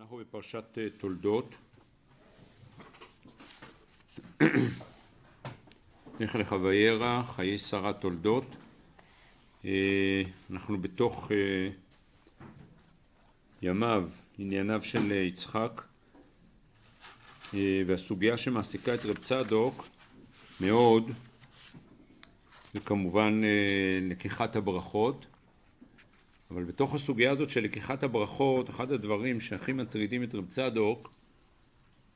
אנחנו בפרשת אה, תולדות. נלך לך וירא, חיי שרה תולדות. אה, אנחנו בתוך אה, ימיו, ענייניו של יצחק, והסוגיה שמעסיקה את רב צדוק מאוד זה כמובן לקיחת הברכות. אבל בתוך הסוגיה הזאת של לקיחת הברכות, אחד הדברים שהכי מטרידים את רב צדוק,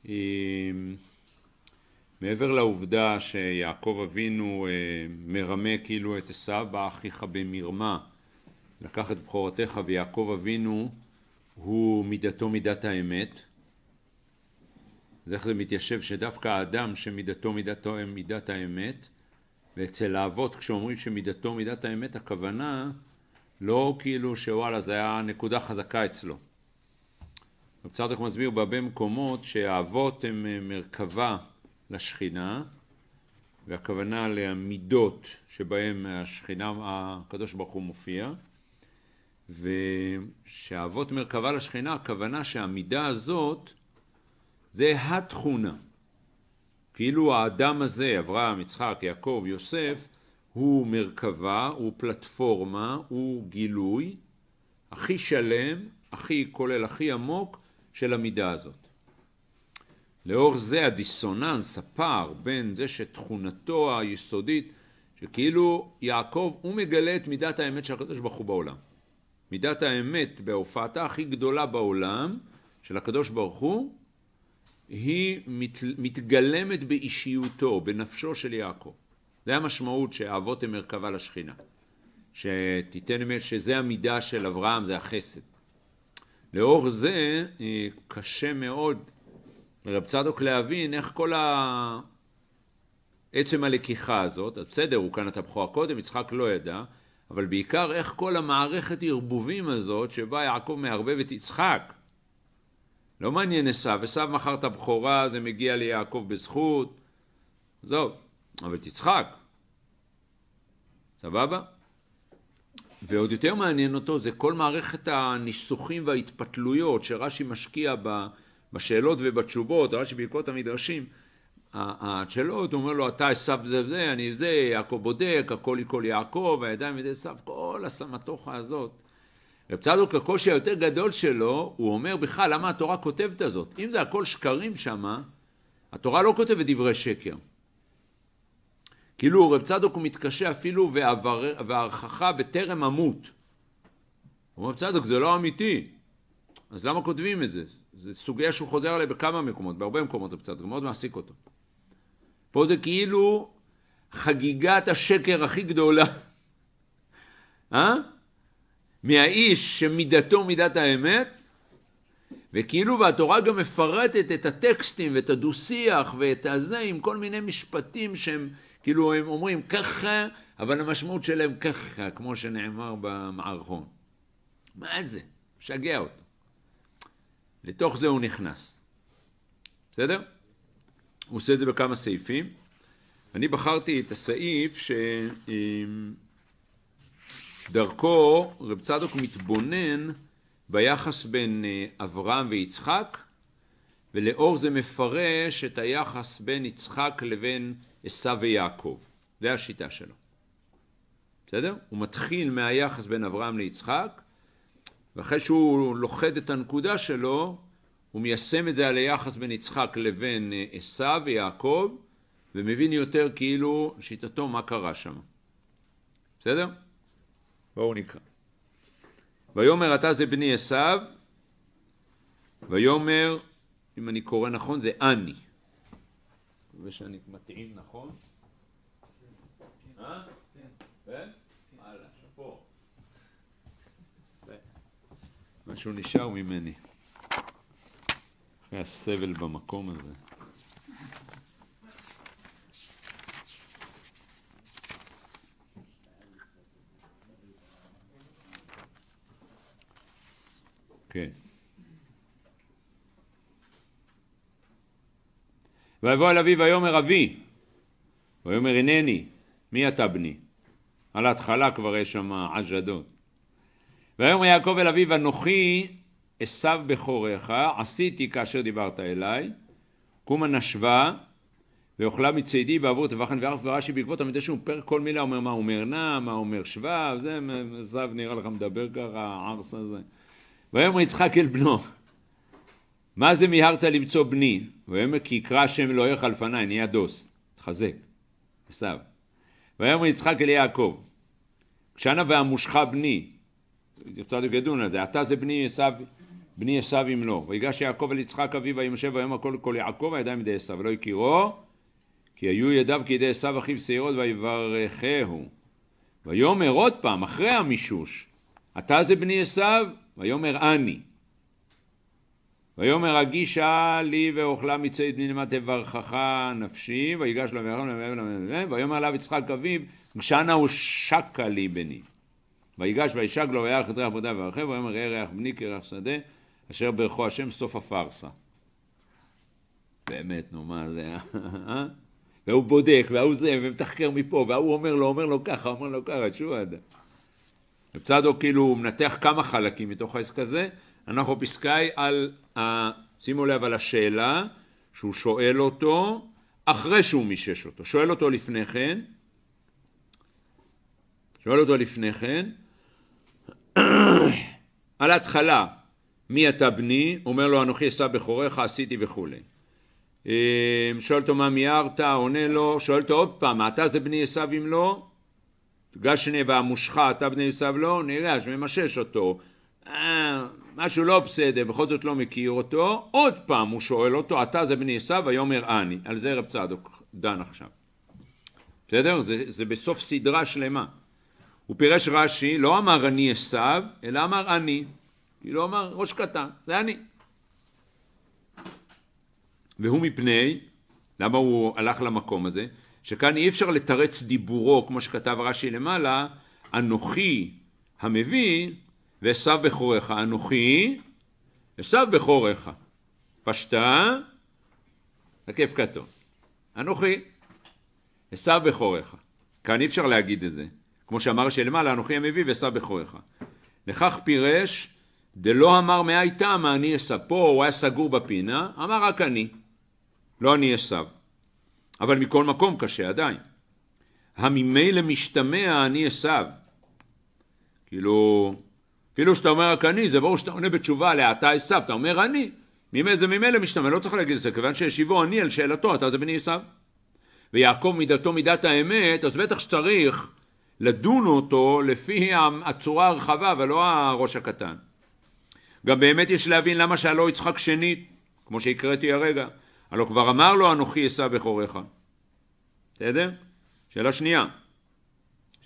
אמ, מעבר לעובדה שיעקב אבינו אה, מרמה כאילו את עשיו בא אחיך במרמה, לקח את בכורתך ויעקב אבינו הוא מידתו מידת האמת, אז איך זה מתיישב שדווקא האדם שמידתו מידתו מידת האמת, ואצל האבות כשאומרים שמידתו מידת האמת הכוונה לא כאילו שוואלה זה היה נקודה חזקה אצלו. רב צדוק מסביר בהרבה מקומות שהאבות הם אה, מרכבה לשכינה והכוונה למידות שבהם השכינה, הקדוש ברוך הוא מופיע ושהאבות מרכבה לשכינה הכוונה שהמידה הזאת זה התכונה כאילו האדם הזה, אברהם, יצחק, יעקב, יוסף, הוא מרכבה, הוא פלטפורמה, הוא גילוי הכי שלם, הכי כולל, הכי עמוק של המידה הזאת. לאור זה הדיסוננס, הפער בין זה שתכונתו היסודית, שכאילו יעקב, הוא מגלה את מידת האמת של הקדוש ברוך הוא בעולם. מידת האמת בהופעתה הכי גדולה בעולם של הקדוש ברוך הוא, היא מת, מתגלמת באישיותו, בנפשו של יעקב. זה המשמעות שהאבות הם מרכבה לשכינה. שתיתן, אמת שזה המידה של אברהם, זה החסד. לאור זה אה, קשה מאוד לרב צדוק להבין איך כל ה... עצם הלקיחה הזאת, בסדר, הוא כאן את הבכורה קודם, יצחק לא ידע, אבל בעיקר איך כל המערכת ערבובים הזאת שבה יעקב מערבב את יצחק. לא מעניין עשו, עשו מכר את הבכורה, זה מגיע ליעקב בזכות, זהו, אבל תצחק. סבבה? ועוד יותר מעניין אותו זה כל מערכת הניסוחים וההתפתלויות שרש"י משקיע בשאלות ובתשובות, רש"י בעקבות המדרשים, השאלות, הוא אומר לו, אתה עשו זה וזה, אני זה, יעקב בודק, הכל יקול יעקב, הידיים ידי עשו, כל הסמטוחה הזאת. רב צדוק, הקושי היותר גדול שלו, הוא אומר בכלל, למה התורה כותבת הזאת? אם זה הכל שקרים שמה, התורה לא כותבת דברי שקר. כאילו רב צדוק הוא מתקשה אפילו והערכך בטרם אמות. הוא אומר צדוק זה לא אמיתי, אז למה כותבים את זה? זו סוגיה שהוא חוזר עליה בכמה מקומות, בהרבה מקומות רב צדוק, מאוד מעסיק אותו. פה זה כאילו חגיגת השקר הכי גדולה. אה? מהאיש שמידתו מידת האמת, וכאילו והתורה גם מפרטת את הטקסטים ואת הדו-שיח ואת הזה עם כל מיני משפטים שהם כאילו הם אומרים ככה, אבל המשמעות שלהם ככה, כמו שנאמר במערכון. מה זה? משגע אותו. לתוך זה הוא נכנס. בסדר? הוא עושה את זה בכמה סעיפים. אני בחרתי את הסעיף שדרכו אמ, רב צדוק מתבונן ביחס בין אה, אברהם ויצחק ולאור זה מפרש את היחס בין יצחק לבין עשו ויעקב. זה השיטה שלו. בסדר? הוא מתחיל מהיחס בין אברהם ליצחק, ואחרי שהוא לוכד את הנקודה שלו, הוא מיישם את זה על היחס בין יצחק לבין אה, עשו ויעקב, ומבין יותר כאילו שיטתו מה קרה שם. בסדר? בואו נקרא. ויאמר אתה זה בני עשו, ויאמר אם אני קורא נכון זה אני. מקווה שאני מתאים נכון. כן. אה? כן. כן? משהו נשאר ממני. אחרי הסבל במקום הזה. כן. Okay. ויבוא אל אביו ויאמר אבי, ויאמר הנני, מי אתה בני? על ההתחלה כבר יש שם עז'דות. ויאמר יעקב אל אביו אנוכי אסב בכורך עשיתי כאשר דיברת אליי קומה נשבה ואוכלה מצידי בעבור טבחן וערף ורש"י בעקבות המדי שהוא פרק כל מילה אומר מה אומר נע מה אומר שבב זה עזב נראה לך מדבר ככה הערס הזה ויאמר יצחק אל בנו מה זה מיהרת למצוא בני? ויאמר כי יקרא השם אלוהיך לפניי, נהיה דוס. תחזק, עשיו. ויאמר יצחק אל יעקב, כשנה והמושכה בני, יצא לגדון על זה, אתה זה בני עשיו, בני עשיו לא. ויגש יעקב אל יצחק אביו וימשב ויאמר כל כל יעקב הידיים ידי עשיו, ולא הכירו, כי היו ידיו כידי עשיו אחיו שעירות ויברכהו. ויאמר עוד פעם, אחרי המישוש, אתה זה בני עשיו, ויאמר אני. ויאמר הגישה לי ואוכלה מצוית מנימה תברכך נפשי, ויגש לאברהם למאבן ויאמר עליו יצחק אביב גשנה הושקה לי בני. ויגש וישק לו וירח את ריח בודה וירחב, ויאמר ראה ריח בני כריח שדה, אשר ברכו השם סוף הפרסה באמת, נו, מה זה, אה? אה? והוא בודק, והוא זה, ומתחקר מפה, והוא אומר לו, אומר לו ככה, אומר לו ככה, שהוא עד. בצדו כאילו הוא מנתח כמה חלקים מתוך העסק הזה, אנחנו פסקאי על שימו לב על השאלה שהוא שואל אותו אחרי שהוא מישש אותו, שואל אותו לפני כן, שואל אותו לפני כן, על ההתחלה, מי אתה בני? אומר לו אנוכי אשא בכורך עשיתי וכולי. אה, שואל אותו מה מיהרת? עונה לו, שואל אותו עוד פעם, אתה זה בני עשיו אם לא? גשני והמושחה, אתה בני עשיו לא? נראה, שממשש אותו. אה, משהו לא בסדר, בכל זאת לא מכיר אותו, עוד פעם הוא שואל אותו, אתה זה בני עשיו, ויאמר אני. על זה רב צדוק דן עכשיו. בסדר? זה, זה בסוף סדרה שלמה. הוא פירש רש"י, לא אמר אני עשיו, אלא אמר אני. כי לא אמר ראש קטן, זה אני. והוא מפני, למה הוא הלך למקום הזה? שכאן אי אפשר לתרץ דיבורו, כמו שכתב רש"י למעלה, אנוכי המביא ועשו בכורך אנוכי עשו בכורך פשטה תקף כתו אנוכי עשו בכורך כאן אי אפשר להגיד את זה כמו שאמר שלמעלה אנוכי המביא ועשו בכורך לכך פירש דלא אמר מאי תמה אני עשו פה הוא היה סגור בפינה אמר רק אני לא אני עשו אבל מכל מקום קשה עדיין הממילא משתמע אני עשו כאילו אפילו שאתה אומר רק אני, זה ברור שאתה עונה בתשובה לאתה עשיו, אתה אומר אני, ממילא זה ממילא משתמע, לא צריך להגיד את זה, כיוון שישיבו אני על שאלתו, אתה זה בני עשיו. ויעקב מידתו מידת האמת, אז בטח שצריך לדון אותו לפי הצורה הרחבה ולא הראש הקטן. גם באמת יש להבין למה שאלו יצחק שנית, כמו שהקראתי הרגע, הלא כבר אמר לו אנוכי אשא בכורך. בסדר? שאלה שנייה.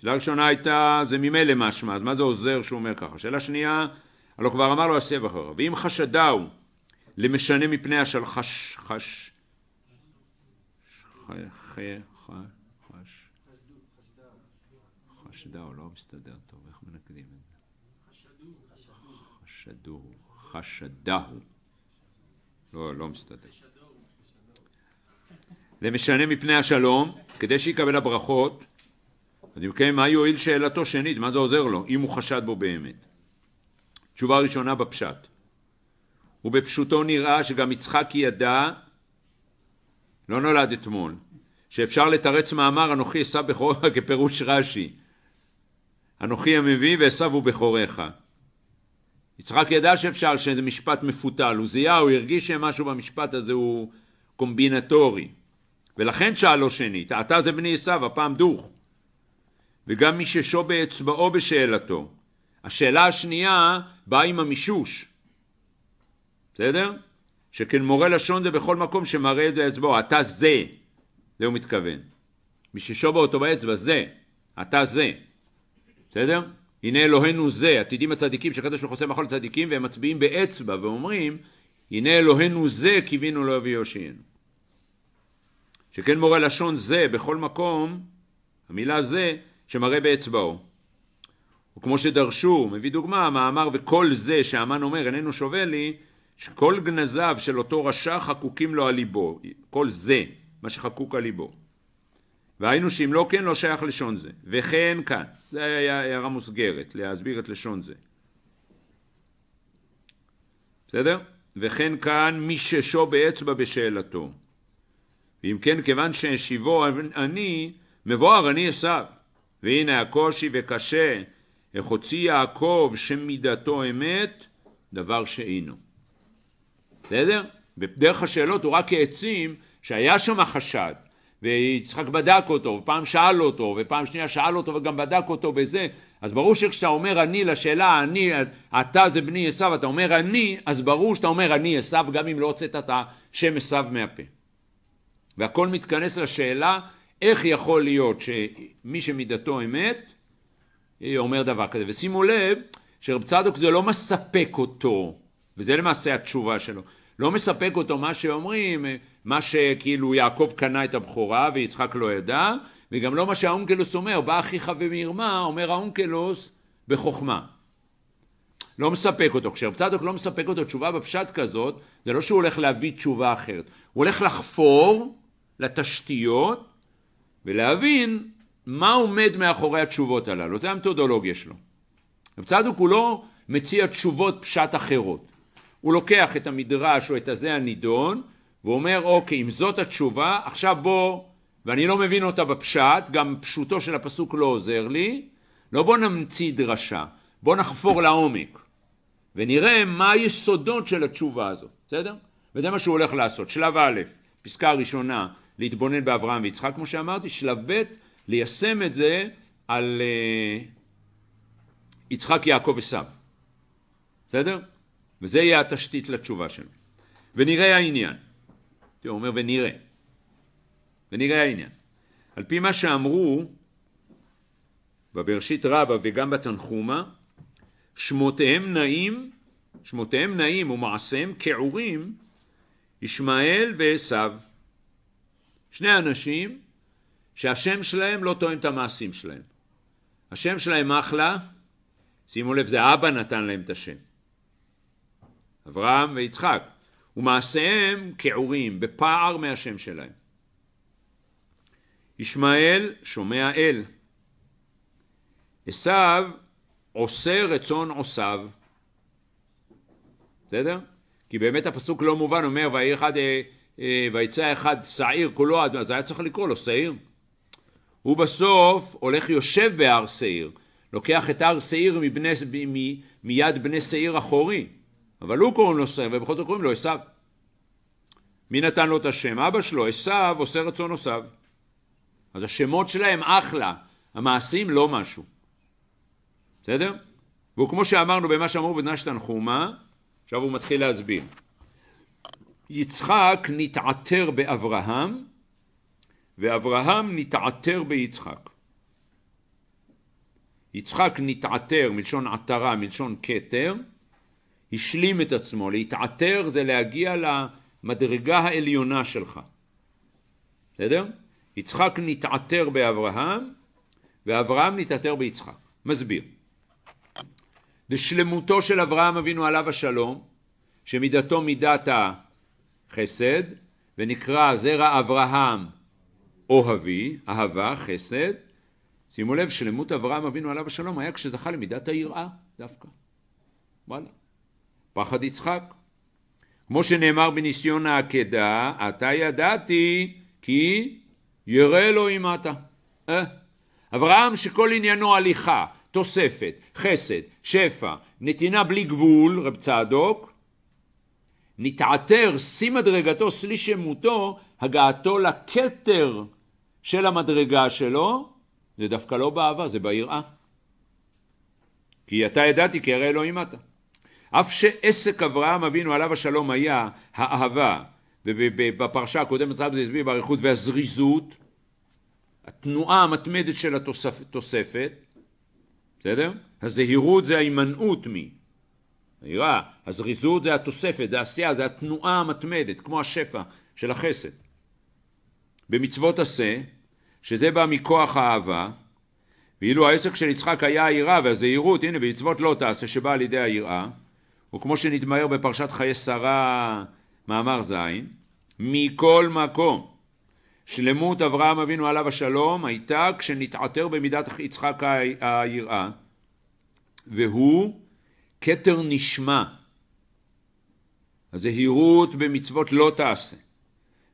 שאלה ראשונה הייתה, זה ממילא משמע, אז מה זה עוזר שהוא אומר ככה? שאלה שנייה, הלוא כבר אמר לו הסב אחריו, ואם חשדהו למשנה מפני השל חש... חש... חש... חשדהו, לא מסתדר טוב, איך מנקדים את זה? חשדו, חשדהו. לא, לא מסתדר. למשנה מפני השלום, כדי שיקבל הברכות, אז אם כן, מה יועיל שאלתו שנית? מה זה עוזר לו, אם הוא חשד בו באמת? תשובה ראשונה בפשט. ובפשוטו נראה שגם יצחק ידע, לא נולד אתמול, שאפשר לתרץ מאמר אנוכי אשא בכורך כפירוש רש"י. אנוכי המביא ועשו הוא בכורך. יצחק ידע שאפשר, שזה משפט מפותל, הוא זיהה, הוא הרגיש שמשהו במשפט הזה הוא קומבינטורי. ולכן שאלו שנית, אתה זה בני עשו, הפעם דוך. וגם מי ששו באצבעו בשאלתו. השאלה השנייה באה עם המישוש, בסדר? שכן מורה לשון זה בכל מקום שמראה את האצבעו, אתה זה, זה הוא מתכוון. מי ששו באותו באצבע, זה, אתה זה, בסדר? הנה אלוהינו זה, עתידים הצדיקים שקדוש ברוך הוא עושה מחול הצדיקים והם מצביעים באצבע ואומרים הנה אלוהינו זה קיווינו לו לא ויושיענו. שכן מורה לשון זה בכל מקום, המילה זה שמראה באצבעו. וכמו שדרשו, מביא דוגמה, המאמר וכל זה שהמן אומר איננו שווה לי, שכל גנזיו של אותו רשע חקוקים לו על ליבו, כל זה, מה שחקוק על ליבו. והיינו שאם לא כן לא שייך לשון זה, וכן כאן, זה היה הערה מוסגרת, להסביר את לשון זה. בסדר? וכן כאן מי ששו באצבע בשאלתו. ואם כן כיוון שהשיבו אני, מבואר אני עשיו. והנה הקושי וקשה, איך הוציא יעקב שמידתו אמת, דבר שאינו. בסדר? ודרך השאלות הוא רק העצים שהיה שם חשד, ויצחק בדק אותו, ופעם שאל אותו, ופעם שנייה שאל אותו וגם בדק אותו וזה, אז ברור שכשאתה אומר אני לשאלה אני, אתה זה בני עשו, אתה אומר אני, אז ברור שאתה אומר אני עשו, גם אם לא הוצאת את השם עשו מהפה. והכל מתכנס לשאלה איך יכול להיות שמי שמידתו אמת אה, אומר דבר כזה? ושימו לב שרב צדוק זה לא מספק אותו, וזה למעשה התשובה שלו, לא מספק אותו מה שאומרים, אה, מה שכאילו יעקב קנה את הבכורה ויצחק לא ידע, וגם לא מה שהאונקלוס אומר, בא אחיך ומרמה, אומר האונקלוס בחוכמה. לא מספק אותו. כשרב צדוק לא מספק אותו תשובה בפשט כזאת, זה לא שהוא הולך להביא תשובה אחרת. הוא הולך לחפור לתשתיות ולהבין מה עומד מאחורי התשובות הללו, זה המתודולוגיה שלו. רב צדוק הוא לא מציע תשובות פשט אחרות, הוא לוקח את המדרש או את הזה הנידון ואומר אוקיי אם זאת התשובה עכשיו בוא ואני לא מבין אותה בפשט, גם פשוטו של הפסוק לא עוזר לי, לא בוא נמציא דרשה, בוא נחפור לעומק ונראה מה היסודות של התשובה הזאת, בסדר? וזה מה שהוא הולך לעשות. שלב א', פסקה ראשונה, להתבונן באברהם ויצחק, כמו שאמרתי, שלב ב', ליישם את זה על uh, יצחק, יעקב, עשו. בסדר? וזה יהיה התשתית לתשובה שלנו. ונראה העניין. הוא אומר ונראה. ונראה העניין. על פי מה שאמרו בבראשית רבה וגם בתנחומה, שמותיהם נעים, שמותיהם נעים ומעשיהם כעורים, ישמעאל ועשיו. שני אנשים שהשם שלהם לא תואם את המעשים שלהם. השם שלהם אחלה, שימו לב, זה אבא נתן להם את השם. אברהם ויצחק. ומעשיהם כעורים, בפער מהשם שלהם. ישמעאל שומע אל. עשיו עושה רצון עושיו. בסדר? כי באמת הפסוק לא מובן, אומר, ויהי אחד אה, אה, ויצא אחד שעיר כולו, אז היה צריך לקרוא לו שעיר. הוא בסוף הולך יושב בהר שעיר, לוקח את הר שעיר מבני, מ, מיד בני שעיר אחורי, אבל הוא קוראים לו שעיר, ובכל זאת קוראים לו עשיו. מי נתן לו את השם? אבא שלו, עשיו עושה רצון עשיו. אז השמות שלהם אחלה, המעשים לא משהו. בסדר? והוא כמו שאמרנו במה שאמרו בדנש תנחומה, עכשיו הוא מתחיל להסביר. יצחק נתעתר באברהם, ואברהם נתעתר ביצחק. יצחק נתעתר מלשון עטרה, מלשון כתר, השלים את עצמו. להתעתר זה להגיע למדרגה העליונה שלך. בסדר? יצחק נתעתר באברהם, ואברהם נתעתר ביצחק. מסביר. לשלמותו של אברהם אבינו עליו השלום, שמידתו מידת ה... חסד, ונקרא זרע אברהם אוהבי, אהבה, חסד. שימו לב, שלמות אברהם אבינו עליו השלום היה כשזכה למידת היראה דווקא. וואלה. פחד יצחק. כמו שנאמר בניסיון העקדה, אתה ידעתי כי ירא אלוהים אתה. אה? אברהם שכל עניינו הליכה, תוספת, חסד, שפע, נתינה בלי גבול, רב צדוק, נתעתר שיא מדרגתו שליש שמותו, הגעתו לכתר של המדרגה שלו, זה דווקא לא באהבה, זה ביראה. כי אתה ידעתי, כי הרי אלוהים אתה. אף שעסק אברהם אבינו עליו השלום היה האהבה, ובפרשה הקודמת רבי הסביר באריכות, והזריזות, התנועה המתמדת של התוספת, בסדר? הזהירות זה ההימנעות מ... היראה, הזריזות זה התוספת, זה העשייה, זה התנועה המתמדת, כמו השפע של החסד. במצוות עשה, שזה בא מכוח האהבה, ואילו העסק של יצחק היה היראה והזהירות, הנה במצוות לא תעשה שבאה על ידי היראה, וכמו שנתמהר בפרשת חיי שרה, מאמר ז', מכל מקום, שלמות אברהם אבינו עליו השלום הייתה כשנתעתר במידת יצחק היראה, והוא כתר נשמע. הזהירות במצוות לא תעשה.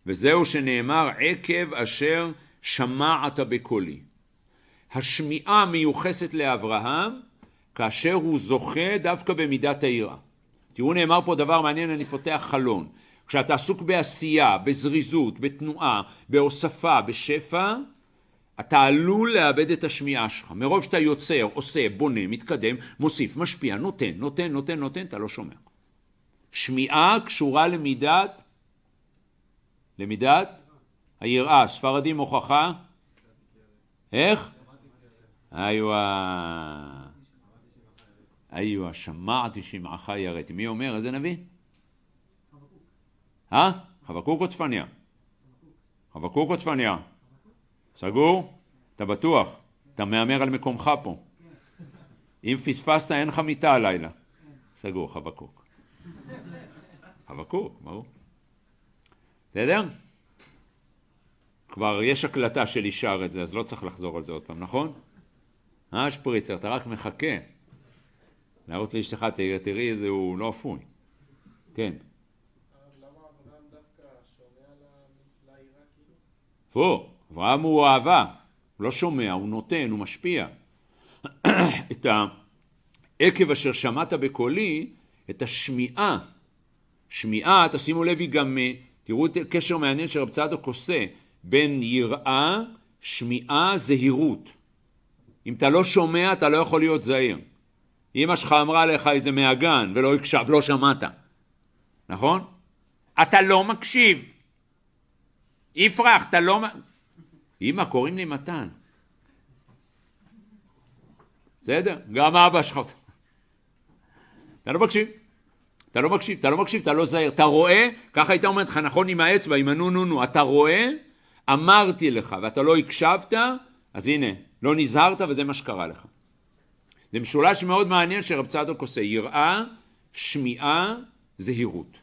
וזהו שנאמר עקב אשר שמעת בקולי. השמיעה מיוחסת לאברהם כאשר הוא זוכה דווקא במידת היראה. תראו נאמר פה דבר מעניין, אני פותח חלון. כשאתה עסוק בעשייה, בזריזות, בתנועה, בהוספה, בשפע, אתה עלול לאבד את השמיעה שלך. מרוב שאתה יוצר, עושה, בונה, מתקדם, מוסיף, משפיע, נותן, נותן, נותן, נותן, אתה לא שומע. שמיעה קשורה למידת, למידת היראה. ספרדים הוכחה? איך? היו ה... היו השמעתי שמעך יראתי. מי אומר? איזה נביא? חבקוק. אה? חבקוק או צפניה? חבקוק או צפניה? סגור? אתה בטוח? אתה מהמר על מקומך פה. אם פספסת, אין לך מיטה הלילה. סגור, חבקוק. חבקוק, ברור. בסדר? כבר יש הקלטה של אישר את זה, אז לא צריך לחזור על זה עוד פעם, נכון? אה, שפריצר, אתה רק מחכה. להראות לאשתך, תראי איזה הוא לא אפוי. כן. למה אברהם דווקא שומע פו, אברהם הוא אהבה, הוא לא שומע, הוא נותן, הוא משפיע. את העקב אשר שמעת בקולי, את השמיעה. שמיעה, תשימו לב, היא גם, אה, תראו את הקשר המעניין של רב צדוק עושה, בין יראה, שמיעה, זהירות. אם אתה לא שומע, אתה לא יכול להיות זהיר. אמא שלך אמרה לך את זה מהגן, ולא הקשב, לא שמעת. נכון? אתה לא מקשיב. יפרח, אתה לא... אמא, קוראים לי מתן. בסדר? גם אבא שלך. אתה לא מקשיב. אתה לא מקשיב, אתה לא מקשיב, אתה לא זהיר. אתה רואה, ככה הייתה אומרת לך, נכון עם האצבע, עם הנו נו נו, אתה רואה, אמרתי לך, ואתה לא הקשבת, אז הנה, לא נזהרת וזה מה שקרה לך. זה משולש מאוד מעניין שרב צדוק עושה, יראה, שמיעה, זהירות.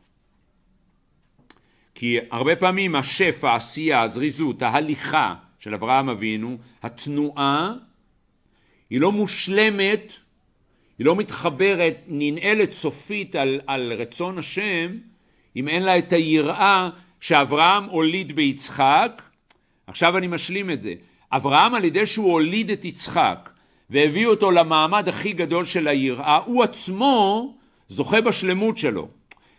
כי הרבה פעמים השפע, העשייה, הזריזות, ההליכה, של אברהם אבינו, התנועה היא לא מושלמת, היא לא מתחברת, ננעלת סופית על, על רצון השם, אם אין לה את היראה שאברהם הוליד ביצחק, עכשיו אני משלים את זה. אברהם על ידי שהוא הוליד את יצחק והביא אותו למעמד הכי גדול של היראה, הוא עצמו זוכה בשלמות שלו.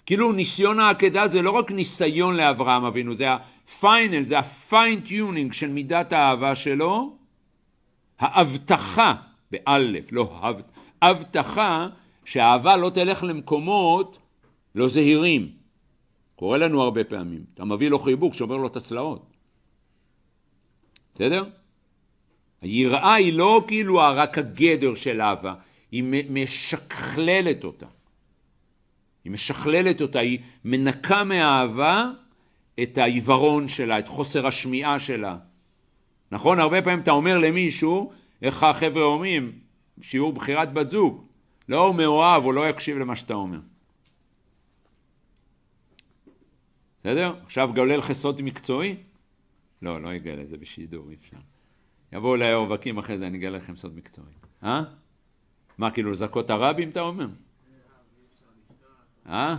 כאילו ניסיון העקדה זה לא רק ניסיון לאברהם אבינו, זה פיינל זה הפיינטיונינג של מידת האהבה שלו, האבטחה, באלף, לא הבטחה, שהאהבה לא תלך למקומות לא זהירים. קורה לנו הרבה פעמים, אתה מביא לו חיבוק, שובר לו את הצלעות. בסדר? היראה היא לא כאילו רק הגדר של אהבה, היא משכללת אותה. היא משכללת אותה, היא מנקה מאהבה את העיוורון שלה, את חוסר השמיעה שלה. נכון? הרבה פעמים אתה אומר למישהו, איך החבר'ה אומרים, שיעור בחירת בת זוג, לא הוא מאוהב, הוא לא יקשיב למה שאתה אומר. בסדר? עכשיו גולל לך סוד מקצועי? לא, לא אגלה, את זה בשידור, אי אפשר. יבואו אליי הרווקים אחרי זה, אני אגלה לכם סוד מקצועי. אה? מה, כאילו לזכות הרבים אתה אומר? אה?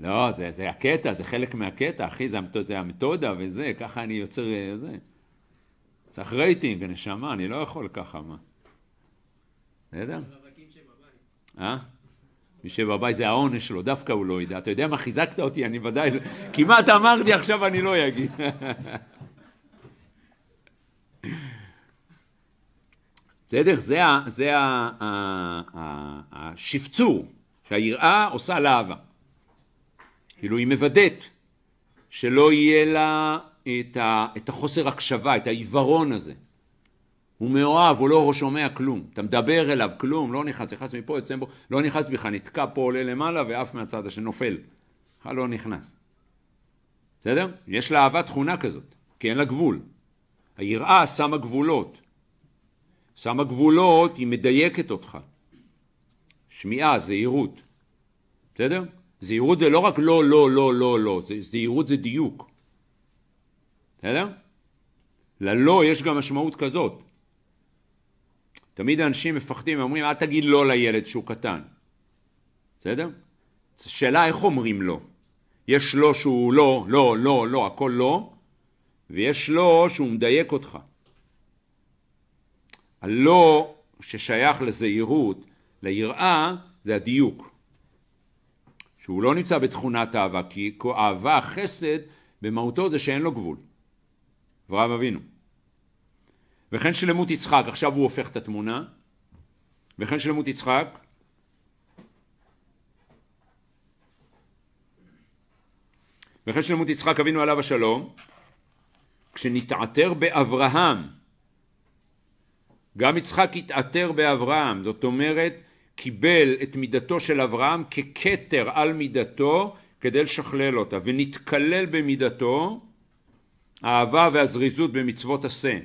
לא, זה, זה הקטע, זה חלק מהקטע, אחי, זה, זה המתודה וזה, ככה אני יוצר אה, זה. צריך רייטינג, נשמה, אני לא יכול ככה, מה. בסדר? אה? מי שבבית זה העונש שלו, דווקא הוא לא ידע. אתה יודע מה חיזקת אותי? אני ודאי, לא- כמעט אמרתי, עכשיו אני לא אגיד. בסדר? זה השפצור שהיראה עושה לאהבה. כאילו היא מוודאת שלא יהיה לה את, ה, את החוסר הקשבה, את העיוורון הזה. הוא מאוהב, הוא לא שומע כלום. אתה מדבר אליו, כלום, לא נכנס, נכנס מפה, יוצא מפה, לא נכנס בכלל, נתקע פה, עולה למעלה, ועף מהצד השני, נופל. בכלל אה, לא נכנס. בסדר? יש לה אהבה תכונה כזאת, כי אין לה גבול. היראה שמה גבולות. שמה גבולות, היא מדייקת אותך. שמיעה, זהירות. בסדר? זהירות זה לא רק לא, לא, לא, לא, לא, זהירות זה דיוק. בסדר? ללא יש גם משמעות כזאת. תמיד אנשים מפחדים, אומרים, אל תגיד לא לילד שהוא קטן. בסדר? שאלה איך אומרים לא. יש לא שהוא לא, לא, לא, לא, הכל לא, ויש לא שהוא מדייק אותך. הלא ששייך לזהירות, ליראה, זה הדיוק. שהוא לא נמצא בתכונת אהבה, כי אהבה, חסד, במהותו זה שאין לו גבול. אברהם אבינו. וכן שלמות יצחק, עכשיו הוא הופך את התמונה, וכן שלמות יצחק, וכן שלמות יצחק אבינו עליו השלום, כשנתעתר באברהם, גם יצחק התעתר באברהם, זאת אומרת קיבל את מידתו של אברהם ככתר על מידתו כדי לשכלל אותה ונתקלל במידתו האהבה והזריזות במצוות עשה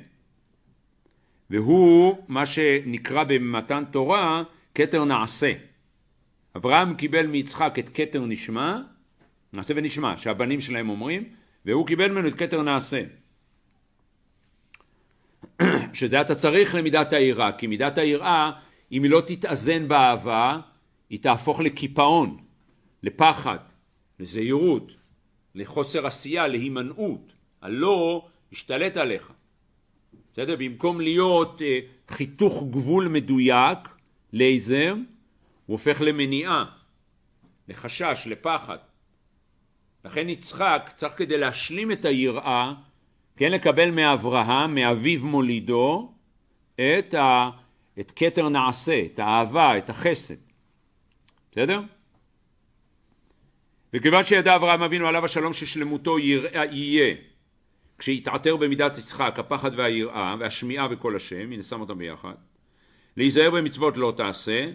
והוא מה שנקרא במתן תורה כתר נעשה אברהם קיבל מיצחק את כתר נשמע נעשה ונשמע שהבנים שלהם אומרים והוא קיבל ממנו את כתר נעשה שזה אתה צריך למידת היראה כי מידת היראה אם היא לא תתאזן באהבה, היא תהפוך לקיפאון, לפחד, לזהירות, לחוסר עשייה, להימנעות. הלא ישתלט עליך. בסדר? במקום להיות אה, חיתוך גבול מדויק, לייזר, הוא הופך למניעה, לחשש, לפחד. לכן יצחק צריך כדי להשלים את היראה, כן לקבל מאברהם, מאביו מולידו, את ה... את כתר נעשה, את האהבה, את החסד. בסדר? וכיוון שידע אברהם אבינו עליו השלום ששלמותו יהיה כשהתעטר במידת יצחק הפחד והיראה והשמיעה בקול השם, הנה שם אותם ביחד, להיזהר במצוות לא תעשה,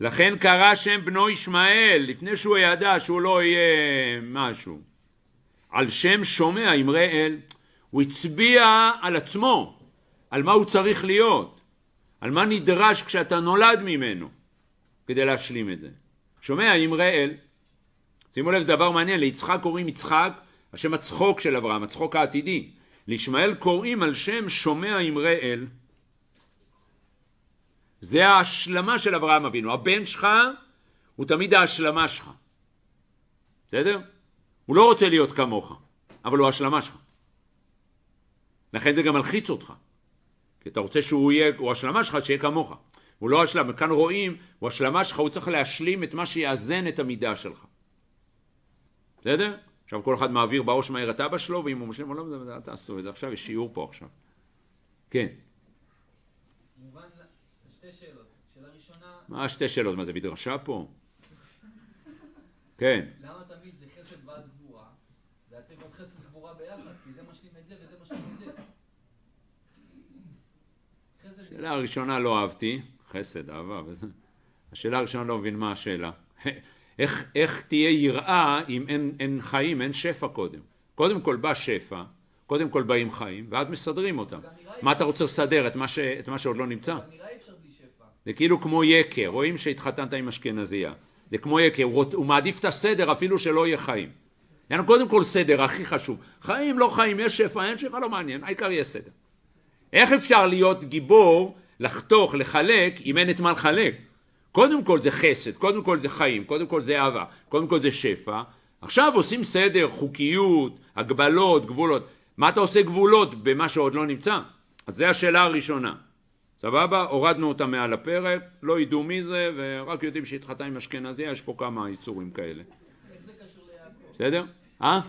לכן קרא שם בנו ישמעאל לפני שהוא ידע שהוא לא יהיה משהו, על שם שומע אמרי אל, הוא הצביע על עצמו, על מה הוא צריך להיות, על מה נדרש כשאתה נולד ממנו כדי להשלים את זה. שומע, ימראל, שימו לב, זה דבר מעניין, ליצחק קוראים יצחק, השם הצחוק של אברהם, הצחוק העתידי. לישמעאל קוראים על שם שומע ימראל. זה ההשלמה של אברהם אבינו. הבן שלך הוא תמיד ההשלמה שלך. בסדר? הוא לא רוצה להיות כמוך, אבל הוא ההשלמה שלך. לכן זה גם מלחיץ אותך. כי אתה רוצה שהוא יהיה, הוא השלמה שלך, שיהיה כמוך. הוא לא השלמה, כאן רואים, הוא השלמה שלך, הוא צריך להשלים את מה שיאזן את המידה שלך. בסדר? עכשיו כל אחד מעביר בראש מהר את אבא שלו, ואם הוא משלם או לא, אל תעשו את זה עכשיו, יש שיעור פה עכשיו. כן. מובן, שתי שאלות. שאלה ראשונה... מה שתי שאלות? מה זה, בדרשה פה? כן. למה תמיד השאלה הראשונה לא אהבתי, חסד, אהבה וזה. השאלה הראשונה לא מבין מה השאלה. איך, איך תהיה יראה אם אין, אין חיים, אין שפע קודם? קודם כל בא שפע, קודם כל באים חיים, ואז מסדרים אותם. מה אתה רוצה לסדר? את את מה שעוד לא נמצא? זה כאילו כמו יקר, רואים שהתחתנת עם אשכנזייה. זה כמו יקר, הוא, הוא מעדיף את הסדר אפילו שלא יהיה חיים. קודם כל סדר הכי חשוב. חיים, לא חיים, יש שפע, אין שפע, לא מעניין, העיקר יהיה סדר. איך אפשר להיות גיבור, לחתוך, לחלק, אם אין את מה לחלק? קודם כל זה חסד, קודם כל זה חיים, קודם כל זה אהבה, קודם כל זה שפע. עכשיו עושים סדר, חוקיות, הגבלות, גבולות. מה אתה עושה גבולות במה שעוד לא נמצא? אז זו השאלה הראשונה. סבבה? הורדנו אותה מעל הפרק, לא ידעו מי זה, ורק יודעים שהתחתן עם אשכנזיה, יש פה כמה יצורים כאלה. איך זה קשור ליעקב? בסדר? אה?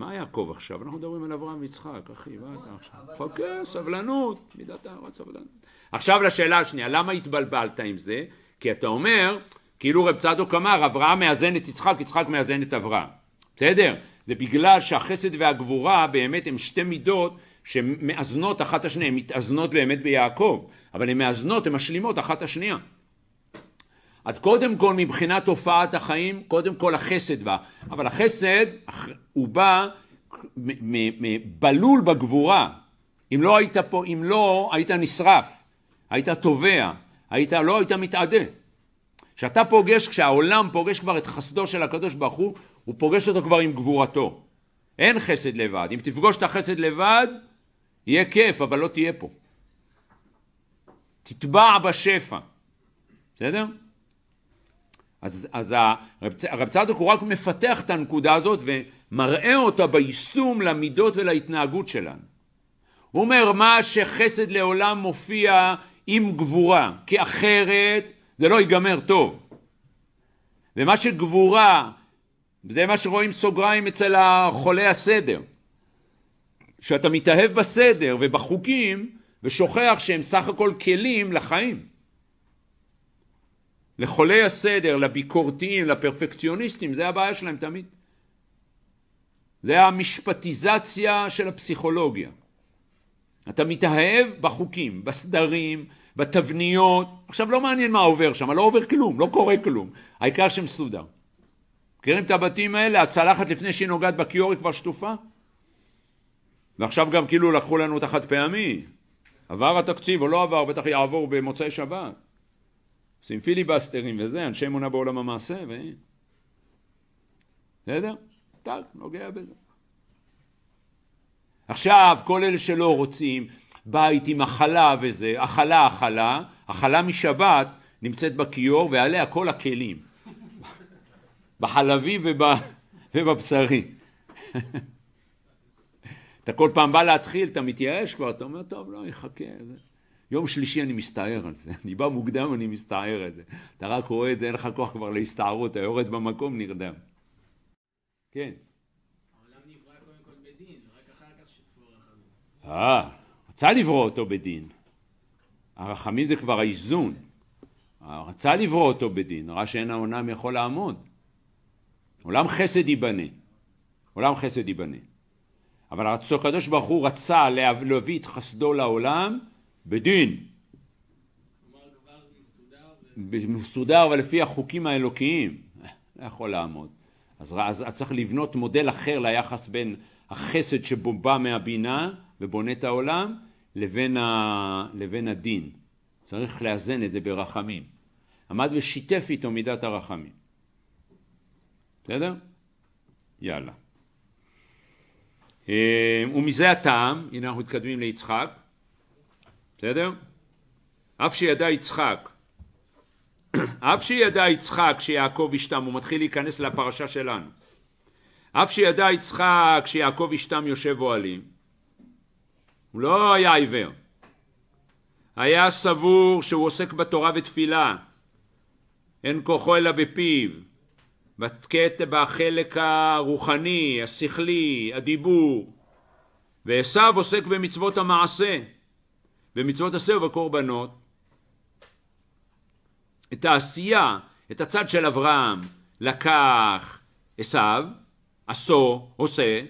מה יעקב עכשיו? אנחנו מדברים על אברהם ויצחק, אחי, מה אתה נכון, עכשיו? חכה, לא- סבלנות, מידת הערת סבלנות. עכשיו לשאלה השנייה, למה התבלבלת עם זה? כי אתה אומר, כאילו רב צדוק אמר, אברהם מאזן את יצחק, יצחק מאזן את אברהם. בסדר? זה בגלל שהחסד והגבורה באמת הם שתי מידות שמאזנות אחת השנייה, הן מתאזנות באמת ביעקב, אבל הן מאזנות, הן משלימות אחת השנייה. אז קודם כל מבחינת הופעת החיים, קודם כל החסד בא. אבל החסד הוא בא בלול בגבורה. אם לא היית פה, אם לא, היית נשרף, היית תובע, היית, לא היית מתאדה. כשאתה פוגש, כשהעולם פוגש כבר את חסדו של הקדוש ברוך הוא, הוא פוגש אותו כבר עם גבורתו. אין חסד לבד. אם תפגוש את החסד לבד, יהיה כיף, אבל לא תהיה פה. תטבע בשפע. בסדר? אז, אז הרב, הרב צדוק הוא רק מפתח את הנקודה הזאת ומראה אותה ביישום למידות ולהתנהגות שלנו. הוא אומר מה שחסד לעולם מופיע עם גבורה, כי אחרת זה לא ייגמר טוב. ומה שגבורה, זה מה שרואים סוגריים אצל החולה הסדר. שאתה מתאהב בסדר ובחוקים ושוכח שהם סך הכל כלים לחיים. לחולי הסדר, לביקורתיים, לפרפקציוניסטים, זה הבעיה שלהם תמיד. זה המשפטיזציה של הפסיכולוגיה. אתה מתאהב בחוקים, בסדרים, בתבניות. עכשיו לא מעניין מה עובר שם, לא עובר כלום, לא קורה כלום. העיקר שמסודר. מכירים את הבתים האלה? הצלחת לפני שהיא נוגעת בכיור היא כבר שטופה? ועכשיו גם כאילו לקחו לנו את החד פעמי. עבר התקציב או לא עבר, בטח יעבור במוצאי שבת. עושים פיליבסטרים וזה, אנשי אמונה בעולם המעשה, ואין. בסדר? טל, נוגע בזה. עכשיו, כל אלה שלא רוצים, בית עם אכלה וזה, אכלה, אכלה, אכלה משבת נמצאת בכיור ועליה כל הכלים, בחלבי וב... ובבשרי. אתה כל פעם בא להתחיל, אתה מתייאש כבר, אתה אומר, טוב, לא, יחכה. יום שלישי אני מסתער על זה, אני בא מוקדם, אני מסתער על זה. אתה רק רואה את זה, אין לך כוח כבר להסתערות, אתה יורד במקום, נרדם. כן. העולם נברא קודם כל בדין, רק אחר כך שטפו הרחמים. אה, רצה לברוא אותו בדין. הרחמים זה כבר האיזון. אה, רצה לברוא אותו בדין, ראה שאין העולם יכול לעמוד. עולם חסד ייבנה. עולם חסד ייבנה. אבל הקדוש ברוך הוא רצה להביא את חסדו לעולם, בדין. מסודר ולפי החוקים האלוקיים, לא יכול לעמוד. אז, אז, אז צריך לבנות מודל אחר ליחס בין החסד שבא מהבינה ובונה את העולם לבין, ה, לבין הדין. צריך לאזן את זה ברחמים. עמד ושיתף איתו מידת הרחמים. בסדר? יאללה. אה, ומזה הטעם, הנה אנחנו מתקדמים ליצחק, בסדר? אף שידע יצחק, אף שידע יצחק שיעקב אשתם, הוא מתחיל להיכנס לפרשה שלנו, אף שידע יצחק שיעקב אשתם יושב אוהלים, הוא לא היה עיוור, היה סבור שהוא עוסק בתורה ותפילה, אין כוחו אלא בפיו, בקטע, בחלק הרוחני, השכלי, הדיבור, ועשו עוסק במצוות המעשה, ומצוות עשה ובקורבנות. את העשייה, את הצד של אברהם, לקח עשיו, עשו, עושה,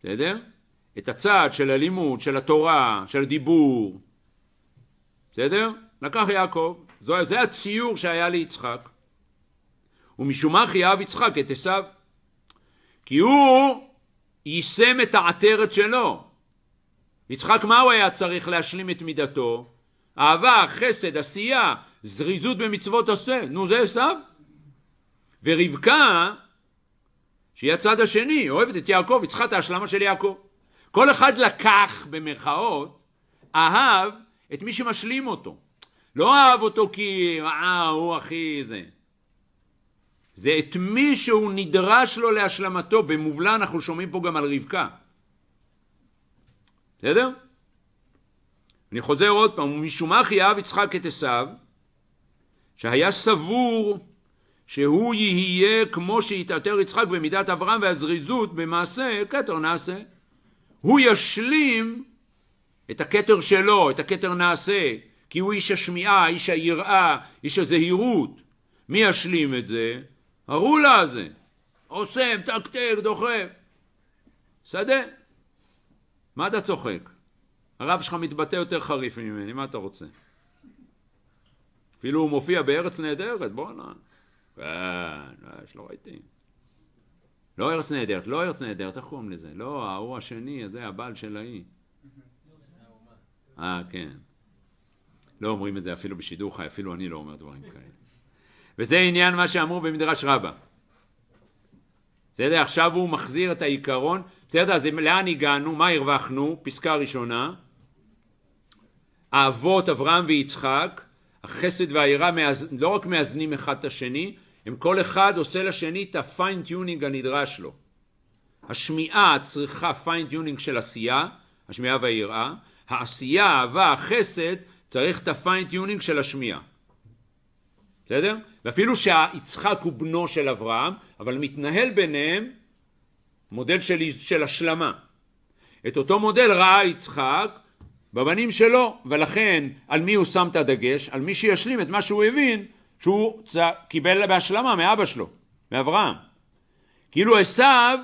בסדר? את הצד של הלימוד, של התורה, של הדיבור, בסדר? לקח יעקב, זו, זה הציור שהיה ליצחק. ומשום מה חייב יצחק את עשיו, כי הוא יישם את העטרת שלו, יצחק מה הוא היה צריך להשלים את מידתו? אהבה, חסד, עשייה, זריזות במצוות עשה, נו זה עשיו. ורבקה, שהיא הצד השני, אוהבת את יעקב, היא צריכה את ההשלמה של יעקב. כל אחד לקח, במרכאות, אהב את מי שמשלים אותו. לא אהב אותו כי, אה, הוא הכי זה. זה את מי שהוא נדרש לו להשלמתו. במובלע אנחנו שומעים פה גם על רבקה. בסדר? אני חוזר עוד פעם, ומשום מה חייב יצחק את עשיו, שהיה סבור שהוא יהיה כמו שהתעטר יצחק במידת אברהם והזריזות במעשה, כתר נעשה. הוא ישלים את הכתר שלו, את הכתר נעשה, כי הוא איש השמיעה, איש היראה, איש הזהירות. מי ישלים את זה? הרולה הזה. עושה, מתקתק, דוחף. שדה. מה אתה צוחק? הרב שלך מתבטא יותר חריף ממני, מה אתה רוצה? אפילו הוא מופיע בארץ נהדרת, בואנה. אה, כן, לא, יש לו רייטים. לא ארץ נהדרת, לא ארץ נהדרת, איך קוראים לזה? לא, ההוא השני, זה הבעל של האי. אה, כן. לא אומרים את זה אפילו בשידור חי, אפילו אני לא אומר דברים כאלה. וזה עניין מה שאמרו במדרש רבה. בסדר? עכשיו הוא מחזיר את העיקרון בסדר? אז לאן הגענו? מה הרווחנו? פסקה ראשונה. האבות אברהם ויצחק, החסד והעירה, מאז... לא רק מאזנים אחד את השני, הם כל אחד עושה לשני את הפיינטיונינג הנדרש לו. השמיעה צריכה פיינטיונינג של עשייה, השמיעה והיראה, העשייה, האהבה, החסד, צריך את הפיינטיונינג של השמיעה. בסדר? ואפילו שיצחק הוא בנו של אברהם, אבל מתנהל ביניהם מודל של, של השלמה. את אותו מודל ראה יצחק בבנים שלו, ולכן על מי הוא שם את הדגש? על מי שישלים את מה שהוא הבין שהוא צ... קיבל בהשלמה מאבא שלו, מאברהם. כאילו עשיו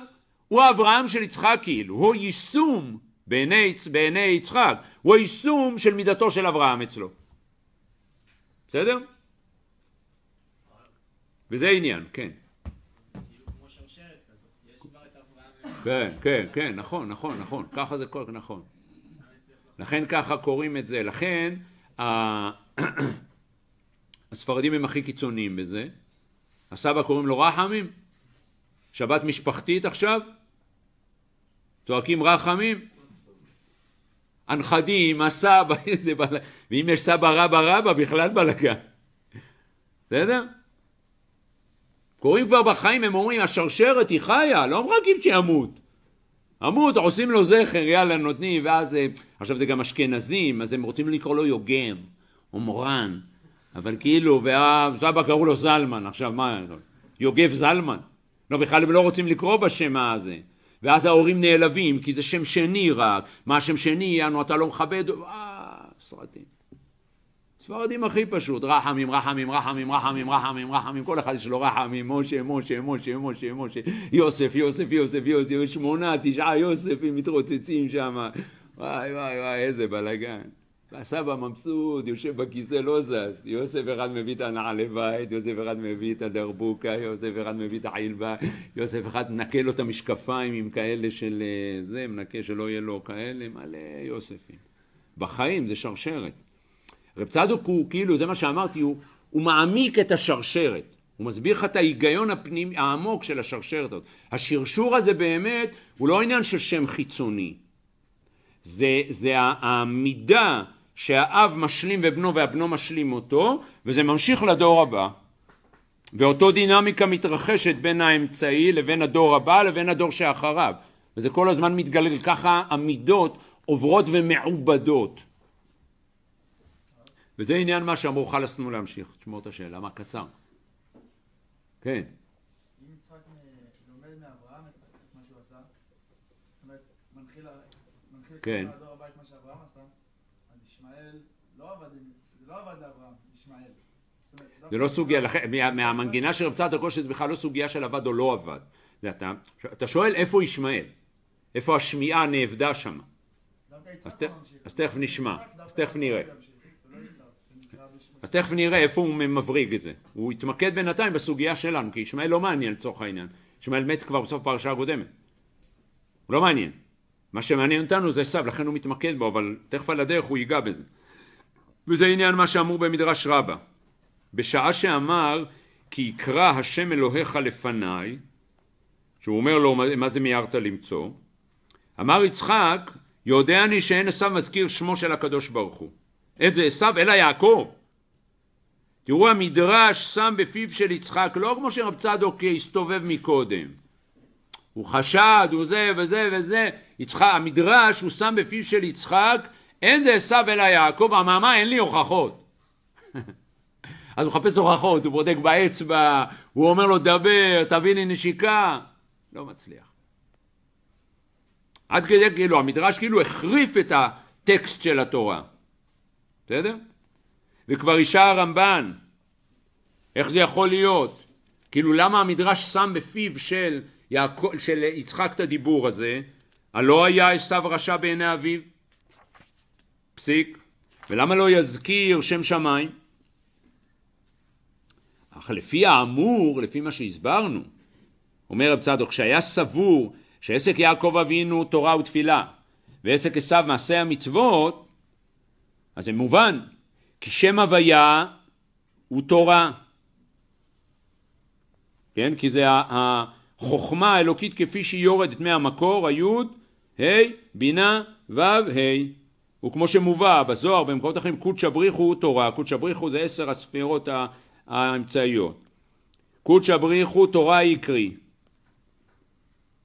הוא אברהם של יצחק כאילו, הוא יישום בעיני, בעיני יצחק, הוא היישום של מידתו של אברהם אצלו. בסדר? וזה עניין, כן. כן, כן, כן, נכון, נכון, נכון. ככה זה כל... כך נכון. לכן ככה קוראים את זה. לכן הספרדים הם הכי קיצוניים בזה. הסבא קוראים לו רחמים? שבת משפחתית עכשיו? צועקים רחמים? הנכדים, הסבא, איזה בלאגן. ואם יש סבא רבא רבא, בכלל בלגן. בסדר? קוראים כבר בחיים, הם אומרים, השרשרת היא חיה, לא מחכים שימות. אמות, עושים לו זכר, יאללה, נותנים, ואז... אה, עכשיו זה גם אשכנזים, אז הם רוצים לקרוא לו יוגב, או מורן, אבל כאילו, והסבא קראו לו זלמן, עכשיו מה, יוגב זלמן. לא, בכלל הם לא רוצים לקרוא בשם הזה. ואז ההורים נעלבים, כי זה שם שני רק, מה השם שני, יאנו, אתה לא מכבד, אה, סרטים. ספרדים הכי פשוט, רחמים, רחמים, רחמים, רחמים, רחמים, רחמים, כל אחד יש לו רחמים, משה, משה, משה, משה, משה, יוסף, יוסף, יוסף, יוסף, שמונה, תשעה יוספים מתרוצצים שם, וואי וואי וואי, איזה בלאגן. והסבא מבסוט, יושב בכיסא, לא זז. יוסף אחד מביא את הנעלי בית, יוסף אחד מביא את הדרבוקה, יוסף אחד מביא את החילבה, יוסף אחד מנקה לו את המשקפיים עם כאלה של אה, זה, מנקה שלא יהיה לו כאלה, מלא יוספים. בחיים זה שרשרת. רב צדוק הוא, כאילו, זה מה שאמרתי, הוא, הוא מעמיק את השרשרת. הוא מסביר לך את ההיגיון הפנים, העמוק של השרשרת הזאת. השרשור הזה באמת הוא לא עניין של שם חיצוני. זה, זה המידה שהאב משלים ובנו והבנו משלים אותו, וזה ממשיך לדור הבא. ואותו דינמיקה מתרחשת בין האמצעי לבין הדור הבא לבין הדור שאחריו. וזה כל הזמן מתגלגל, ככה המידות עוברות ומעובדות. וזה עניין מה שאמרו חלאס תנו להמשיך, תשמעו את השאלה, מה קצר. כן. אם יצחק לומד מאברהם את מה שהוא עשה, זאת אומרת, מנחיל כן. לדור הבא את מה שאברהם עשה, אז ישמעאל לא עבד, זה לא עבד לאברהם, ישמעאל. זה לא סוגיה, מהמנגינה של רב צעד זה בכלל לא סוגיה של עבד או לא עבד. אתה שואל איפה ישמעאל, איפה השמיעה נאבדה שם. אז תכף נשמע, אז תכף נראה. אז תכף נראה איפה הוא מבריג את זה. הוא התמקד בינתיים בסוגיה שלנו, כי ישמעאל לא מעניין לצורך העניין. ישמעאל מת כבר בסוף הפרשה הקודמת. הוא לא מעניין. מה שמעניין אותנו זה עשיו, לכן הוא מתמקד בו, אבל תכף על הדרך הוא ייגע בזה. וזה עניין מה שאמור במדרש רבה. בשעה שאמר כי יקרא השם אלוהיך לפניי, שהוא אומר לו מה זה מיהרת למצוא, אמר יצחק יודע אני שאין עשיו מזכיר שמו של הקדוש ברוך הוא. את זה עשיו אלא יעקב תראו המדרש שם בפיו של יצחק לא כמו שרב צדוק הסתובב מקודם הוא חשד, הוא זה וזה וזה, יצחק, המדרש הוא שם בפיו של יצחק אין זה עשו אלא יעקב, אממה אין לי הוכחות אז הוא מחפש הוכחות, הוא בודק באצבע, הוא אומר לו דבר, תביא לי נשיקה לא מצליח עד כדי כאילו המדרש כאילו החריף את הטקסט של התורה בסדר? וכבר אישה הרמב"ן. איך זה יכול להיות? כאילו למה המדרש שם בפיו של, יעקב, של יצחק את הדיבור הזה? הלא היה עשיו רשע בעיני אביו? פסיק. ולמה לא יזכיר שם שמיים? אך לפי האמור, לפי מה שהסברנו, אומר רב צדוק, שהיה סבור שעסק יעקב אבינו תורה ותפילה ועסק עשיו מעשה המצוות, אז זה מובן כי שם הוויה הוא תורה. כן? כי זה החוכמה האלוקית כפי שהיא יורדת מהמקור, היוד, ה', בינה, ו', ה'. וכמו שמובא בזוהר במקומות אחרים, קודשא בריחו הוא תורה, קודשא בריחו זה עשר הספירות האמצעיות. קודשא בריחו תורה היא קרי.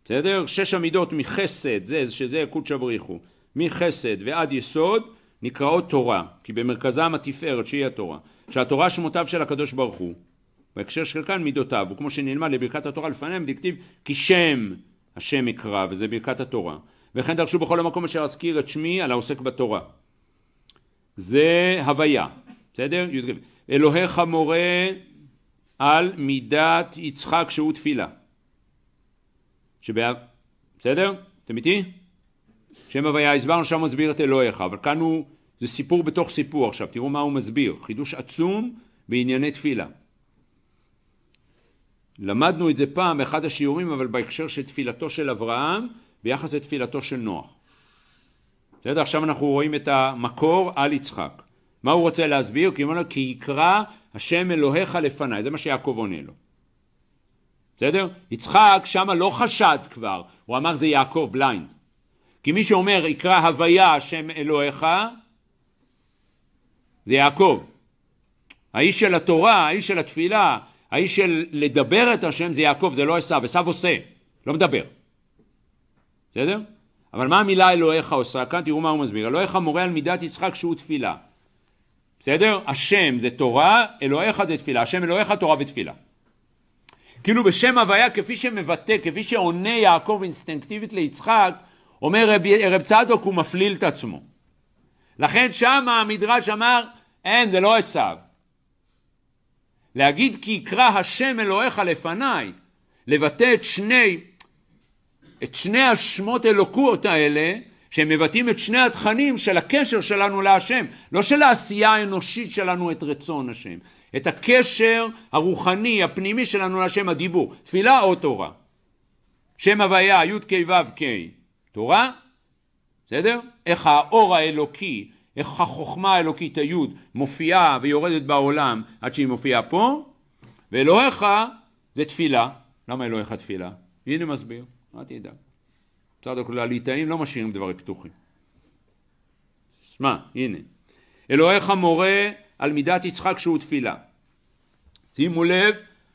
בסדר? שש המידות מחסד, זה, שזה קודשא בריחו, מחסד ועד יסוד, נקראות תורה, כי במרכזם התפארת שהיא התורה, שהתורה שמותיו של הקדוש ברוך הוא, בהקשר של כאן מידותיו, וכמו שנלמד לברכת התורה לפניהם, דכתיב כי שם השם יקרא, וזה ברכת התורה, וכן דרשו בכל המקום אשר אזכיר את שמי על העוסק בתורה. זה הוויה, בסדר? אלוהיך מורה על מידת יצחק שהוא תפילה. שבה... בסדר? אתם איתי? שם הוויה הסברנו שם מסביר את אלוהיך, אבל כאן הוא, זה סיפור בתוך סיפור עכשיו, תראו מה הוא מסביר, חידוש עצום בענייני תפילה. למדנו את זה פעם אחד השיעורים, אבל בהקשר של תפילתו של אברהם ביחס לתפילתו של נוח. בסדר, עכשיו אנחנו רואים את המקור על יצחק. מה הוא רוצה להסביר? כי הוא אומר לו, כי יקרא השם אלוהיך לפניי, זה מה שיעקב עונה לו. בסדר? יצחק שמה לא חשד כבר, הוא אמר זה יעקב בליינד. כי מי שאומר יקרא הוויה השם אלוהיך זה יעקב. האיש של התורה, האיש של התפילה, האיש של לדבר את השם זה יעקב, זה לא עשו, עשו עושה, לא מדבר. בסדר? אבל מה המילה אלוהיך עושה? כאן תראו מה הוא מסביר. אלוהיך מורה על מידת יצחק שהוא תפילה. בסדר? השם זה תורה, אלוהיך זה תפילה. השם אלוהיך תורה ותפילה. כאילו בשם הוויה כפי שמבטא, כפי שעונה יעקב אינסטינקטיבית ליצחק, אומר רב, רב צדוק, הוא מפליל את עצמו. לכן שם המדרש אמר, אין, זה לא עשיו. להגיד כי יקרא השם אלוהיך לפניי, לבטא את שני, את שני השמות אלוקות האלה, שהם מבטאים את שני התכנים של הקשר שלנו להשם, לא של העשייה האנושית שלנו את רצון השם, את הקשר הרוחני, הפנימי שלנו להשם, הדיבור, תפילה או תורה. שם הוויה, י"ק ו"ק. תורה, בסדר? איך האור האלוקי, איך החוכמה האלוקית היוד מופיעה ויורדת בעולם עד שהיא מופיעה פה, ואלוהיך זה תפילה. למה אלוהיך תפילה? הנה מסביר, אל תדאג. בסדר, כלל הליטאים לא משאירים דברים פתוחים. שמע, הנה. אלוהיך מורה על מידת יצחק שהוא תפילה. שימו לב,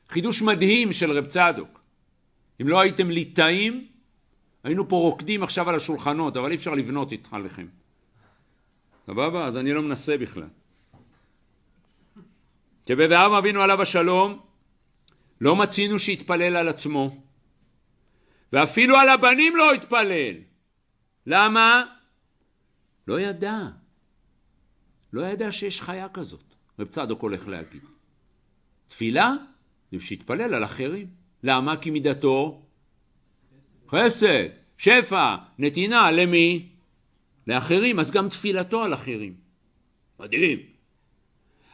חידוש מדהים של רב צדוק. אם לא הייתם ליטאים, היינו פה רוקדים עכשיו על השולחנות, אבל אי אפשר לבנות איתך לכם. סבבה? אז אני לא מנסה בכלל. שבאברהם אבינו עליו השלום, לא מצינו שיתפלל על עצמו, ואפילו על הבנים לא התפלל. למה? לא ידע. לא ידע שיש חיה כזאת. רב צדוק הולך להגיד. תפילה זה שיתפלל על אחרים. למה? כי מידתו חסד, שפע, נתינה, למי? לאחרים, אז גם תפילתו על אחרים. מדהים.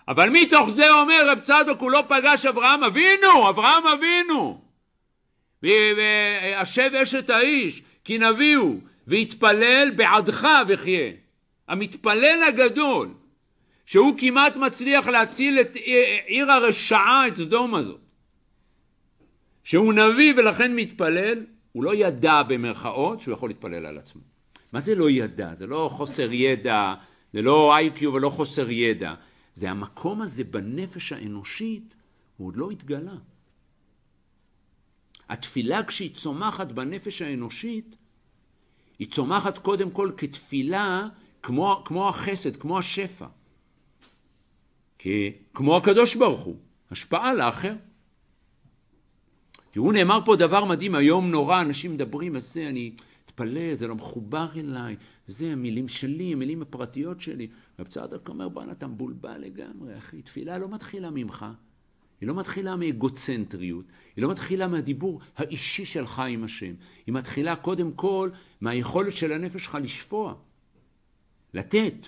אבל מתוך זה אומר רב צדוק, הוא לא פגש אברהם אבינו, אברהם אבינו. והשב אשת האיש, כי נביא הוא, והתפלל בעדך וחיה. המתפלל הגדול, שהוא כמעט מצליח להציל את עיר הרשעה, את סדום הזאת. שהוא נביא ולכן מתפלל, הוא לא ידע במרכאות שהוא יכול להתפלל על עצמו. מה זה לא ידע? זה לא חוסר ידע, זה לא איי-קיו ולא חוסר ידע. זה המקום הזה בנפש האנושית, הוא עוד לא התגלה. התפילה כשהיא צומחת בנפש האנושית, היא צומחת קודם כל כתפילה כמו, כמו החסד, כמו השפע. כי כמו הקדוש ברוך הוא, השפעה לאחר. תראו, נאמר פה דבר מדהים, היום נורא, אנשים מדברים על זה, אני אתפלא, זה לא מחובר אליי, זה המילים שלי, המילים הפרטיות שלי. רב צדוק אומר, בואנה, אתה מבולבל לגמרי, אחי. תפילה לא מתחילה ממך, היא לא מתחילה מאגוצנטריות, היא לא מתחילה מהדיבור האישי שלך עם השם. היא מתחילה קודם כל מהיכולת של הנפש שלך לשפוע, לתת,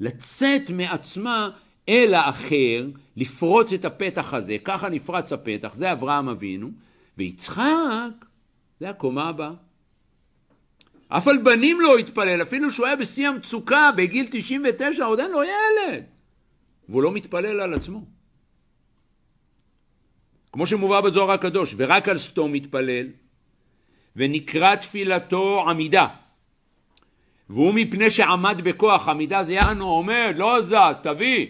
לצאת מעצמה אל האחר, לפרוץ את הפתח הזה, ככה נפרץ הפתח, זה אברהם אבינו, ויצחק זה הקומה הבאה. אף על בנים לא התפלל, אפילו שהוא היה בשיא המצוקה, בגיל 99, עוד אין לו ילד. והוא לא מתפלל על עצמו. כמו שמובא בזוהר הקדוש, ורק על סתום מתפלל, ונקרא תפילתו עמידה. והוא מפני שעמד בכוח, עמידה זה יענו עומד, לא עזה, תביא.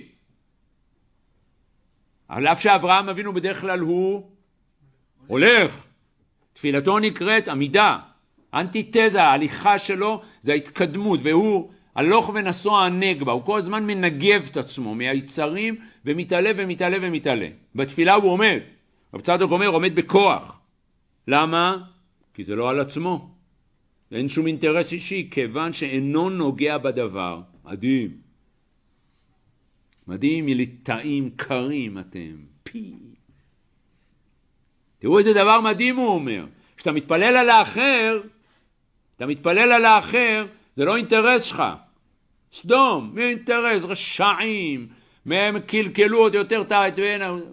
על אף שאברהם אבינו בדרך כלל הוא הולך. תפילתו נקראת עמידה. אנטיתזה, ההליכה שלו זה ההתקדמות, והוא הלוך ונסוע הנגבה, הוא כל הזמן מנגב את עצמו מהיצרים ומתעלה ומתעלה ומתעלה. בתפילה הוא עומד, רב צדוק אומר עומד בכוח. למה? כי זה לא על עצמו. אין שום אינטרס אישי, כיוון שאינו נוגע בדבר. מדהים. מדהים, יליטאים קרים אתם. פי. תראו איזה דבר מדהים הוא אומר. כשאתה מתפלל על האחר, אתה מתפלל על האחר, זה לא אינטרס שלך. סדום, מי אינטרס? רשעים, מהם קלקלו עוד יותר את ה...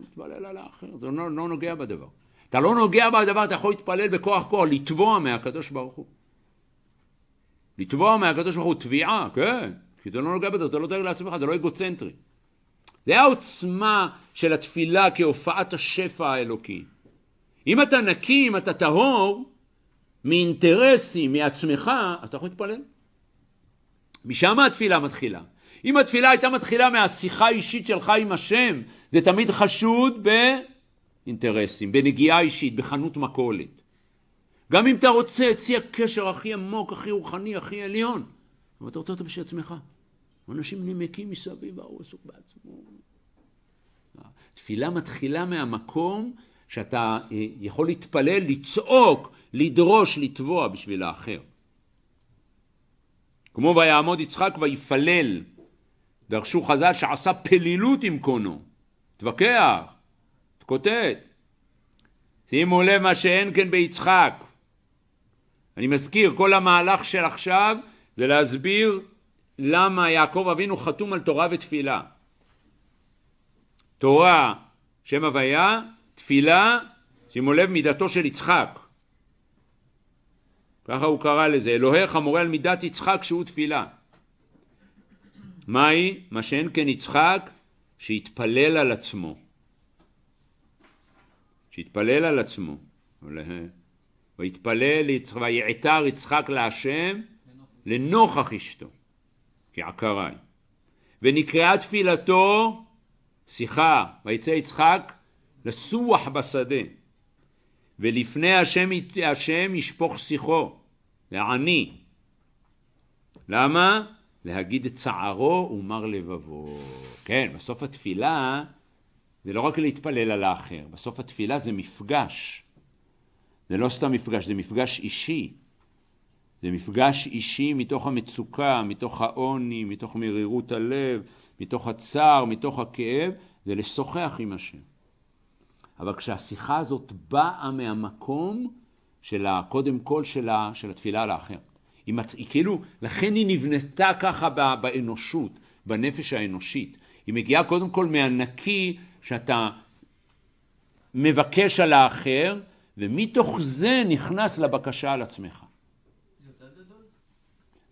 מתפלל על האחר, זה לא, לא נוגע בדבר. אתה לא נוגע בדבר, אתה יכול להתפלל בכוח כוח, לתבוע מהקדוש ברוך הוא. לתבוע מהקדוש ברוך הוא תביעה, כן, כי זה לא נוגע בזה, אתה לא דואג לעצמך, זה לא אגוצנטרי. זה העוצמה של התפילה כהופעת השפע האלוקי. אם אתה נקי, אם אתה טהור, מאינטרסים, מעצמך, אז אתה יכול להתפלל. משם התפילה מתחילה. אם התפילה הייתה מתחילה מהשיחה האישית שלך עם השם, זה תמיד חשוד באינטרסים, בנגיעה אישית, בחנות מכולת. גם אם אתה רוצה את שיא הקשר הכי עמוק, הכי רוחני, הכי עליון, אבל אתה רוצה אותו בשביל עצמך. אנשים נמקים מסביב, ההוא עסוק בעצמו, התפילה מתחילה מהמקום שאתה אה, יכול להתפלל, לצעוק, לדרוש, לתבוע בשביל האחר. כמו ויעמוד יצחק ויפלל, דרשו חז"ל שעשה פלילות עם קונו, תווכח, תקוטט. שימו לב מה שאין כן ביצחק. אני מזכיר, כל המהלך של עכשיו זה להסביר למה יעקב אבינו חתום על תורה ותפילה. תורה, שם הוויה, תפילה, שימו לב, מידתו של יצחק. ככה הוא קרא לזה, אלוהיך מורה על מידת יצחק שהוא תפילה. מהי? מה שאין כן יצחק, שיתפלל על עצמו. שיתפלל על עצמו. אה. ויתפלל ויעתר יצחק להשם לנוכח אשתו, כעקריי. ונקראה תפילתו שיחה, ויצא יצחק לסוח בשדה, ולפני השם, השם ישפוך שיחו, לעני. למה? להגיד את צערו ומר לבבו. כן, בסוף התפילה זה לא רק להתפלל על האחר, בסוף התפילה זה מפגש. זה לא סתם מפגש, זה מפגש אישי. זה מפגש אישי מתוך המצוקה, מתוך העוני, מתוך מרירות הלב, מתוך הצער, מתוך הכאב, זה לשוחח עם השם. אבל כשהשיחה הזאת באה מהמקום של ה, קודם כל של, ה, של התפילה לאחר. היא, מת, היא כאילו, לכן היא נבנתה ככה ב, באנושות, בנפש האנושית. היא מגיעה קודם כל מהנקי שאתה מבקש על האחר, ומתוך זה נכנס לבקשה על עצמך.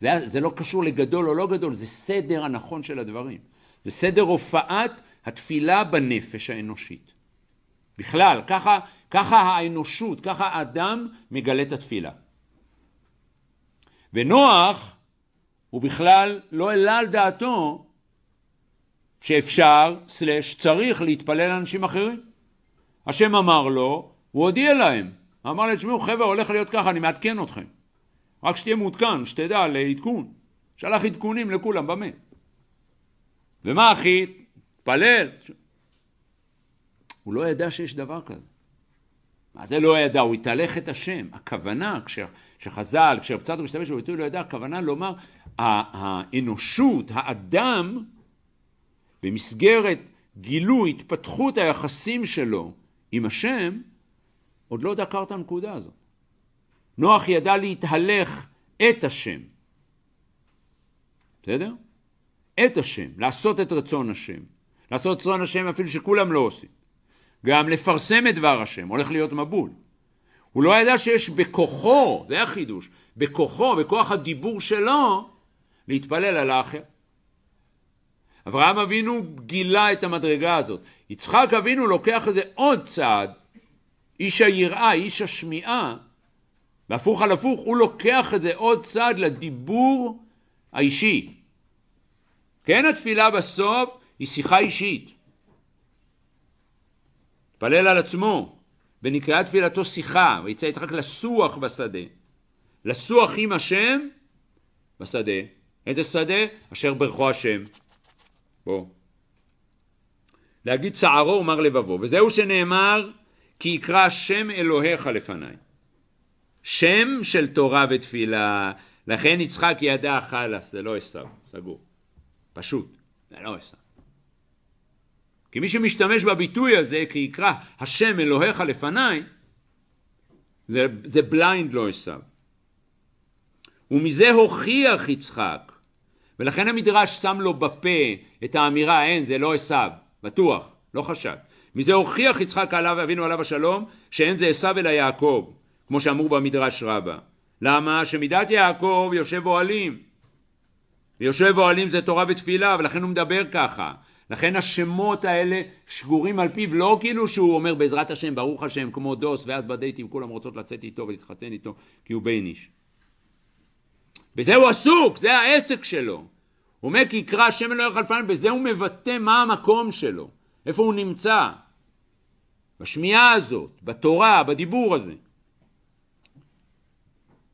זה, זה לא קשור לגדול או לא גדול, זה סדר הנכון של הדברים. זה סדר הופעת התפילה בנפש האנושית. בכלל, ככה, ככה האנושות, ככה האדם מגלה את התפילה. ונוח, הוא בכלל לא העלה על דעתו שאפשר, סלש, צריך להתפלל לאנשים אחרים. השם אמר לו, הוא הודיע להם. אמר להם, תשמעו חבר'ה, הולך להיות ככה, אני מעדכן אתכם. רק שתהיה מעודכן, שתדע לעדכון. שלח עדכונים לכולם, במה? ומה אחי? התפלל. הוא לא ידע שיש דבר כזה. מה זה לא ידע? הוא התהלך את השם. הכוונה, כשחז"ל, כשהפצטו משתמש בביטוי לא ידע, הכוונה לומר, האנושות, האדם, במסגרת גילוי, התפתחות היחסים שלו עם השם, עוד לא דקר את הנקודה הזאת. נוח ידע להתהלך את השם. בסדר? את השם, לעשות את רצון השם. לעשות את רצון השם אפילו שכולם לא עושים. גם לפרסם את דבר השם, הולך להיות מבול. הוא לא ידע שיש בכוחו, זה החידוש, בכוחו, בכוח הדיבור שלו, להתפלל על האחר. אברהם אבינו גילה את המדרגה הזאת. יצחק אבינו לוקח איזה עוד צעד, איש היראה, איש השמיעה, והפוך על הפוך, הוא לוקח איזה עוד צעד לדיבור האישי, כן התפילה בסוף היא שיחה אישית. התפלל על עצמו, ונקראה תפילתו שיחה, ויצא יצחק לסוח בשדה. לסוח עם השם בשדה. איזה שדה? אשר ברכו השם. בוא. להגיד צערו ומר לבבו, וזהו שנאמר כי יקרא השם אלוהיך לפניי. שם של תורה ותפילה, לכן יצחק ידע חלאס, זה לא עשו, סגור. פשוט, זה לא עשה. כי מי שמשתמש בביטוי הזה, כי יקרא השם אלוהיך לפניי, זה, זה בליינד לא עשיו. ומזה הוכיח יצחק, ולכן המדרש שם לו בפה את האמירה, אין, זה לא עשיו, בטוח, לא חשד. מזה הוכיח יצחק עליו, אבינו עליו השלום, שאין זה עשיו אלא יעקב, כמו שאמרו במדרש רבה. למה? שמידת יעקב יושב אוהלים. ויושב אוהלים זה תורה ותפילה, ולכן הוא מדבר ככה. לכן השמות האלה שגורים על פיו, לא כאילו שהוא אומר בעזרת השם, ברוך השם, כמו דוס, ואז בדייטים כולם רוצות לצאת איתו ולהתחתן איתו, כי הוא בייניש. בזה הוא עסוק, זה העסק שלו. הוא אומר כי יקרא השם אלוהי חלפן, בזה הוא מבטא מה המקום שלו, איפה הוא נמצא. בשמיעה הזאת, בתורה, בדיבור הזה.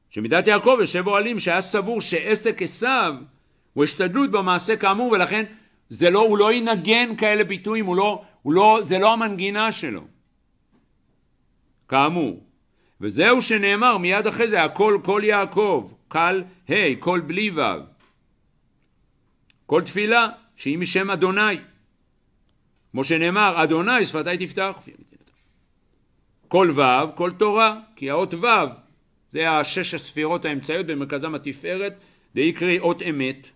שמידת יעקב יושב אוהלים שהיה סבור שעסק עשיו הוא השתדלות במעשה כאמור, ולכן זה לא, הוא לא ינגן כאלה ביטויים, הוא לא, הוא לא, זה לא המנגינה שלו, כאמור. וזהו שנאמר מיד אחרי זה, הכל כל יעקב, קל ה', קול בלי ו'. כל תפילה שהיא משם אדוני. כמו שנאמר, אדוני שפתי תפתח. כל ו', כל תורה, כי האות ו', זה השש הספירות האמצעיות במרכזם התפארת, דאי קרי אות אמת.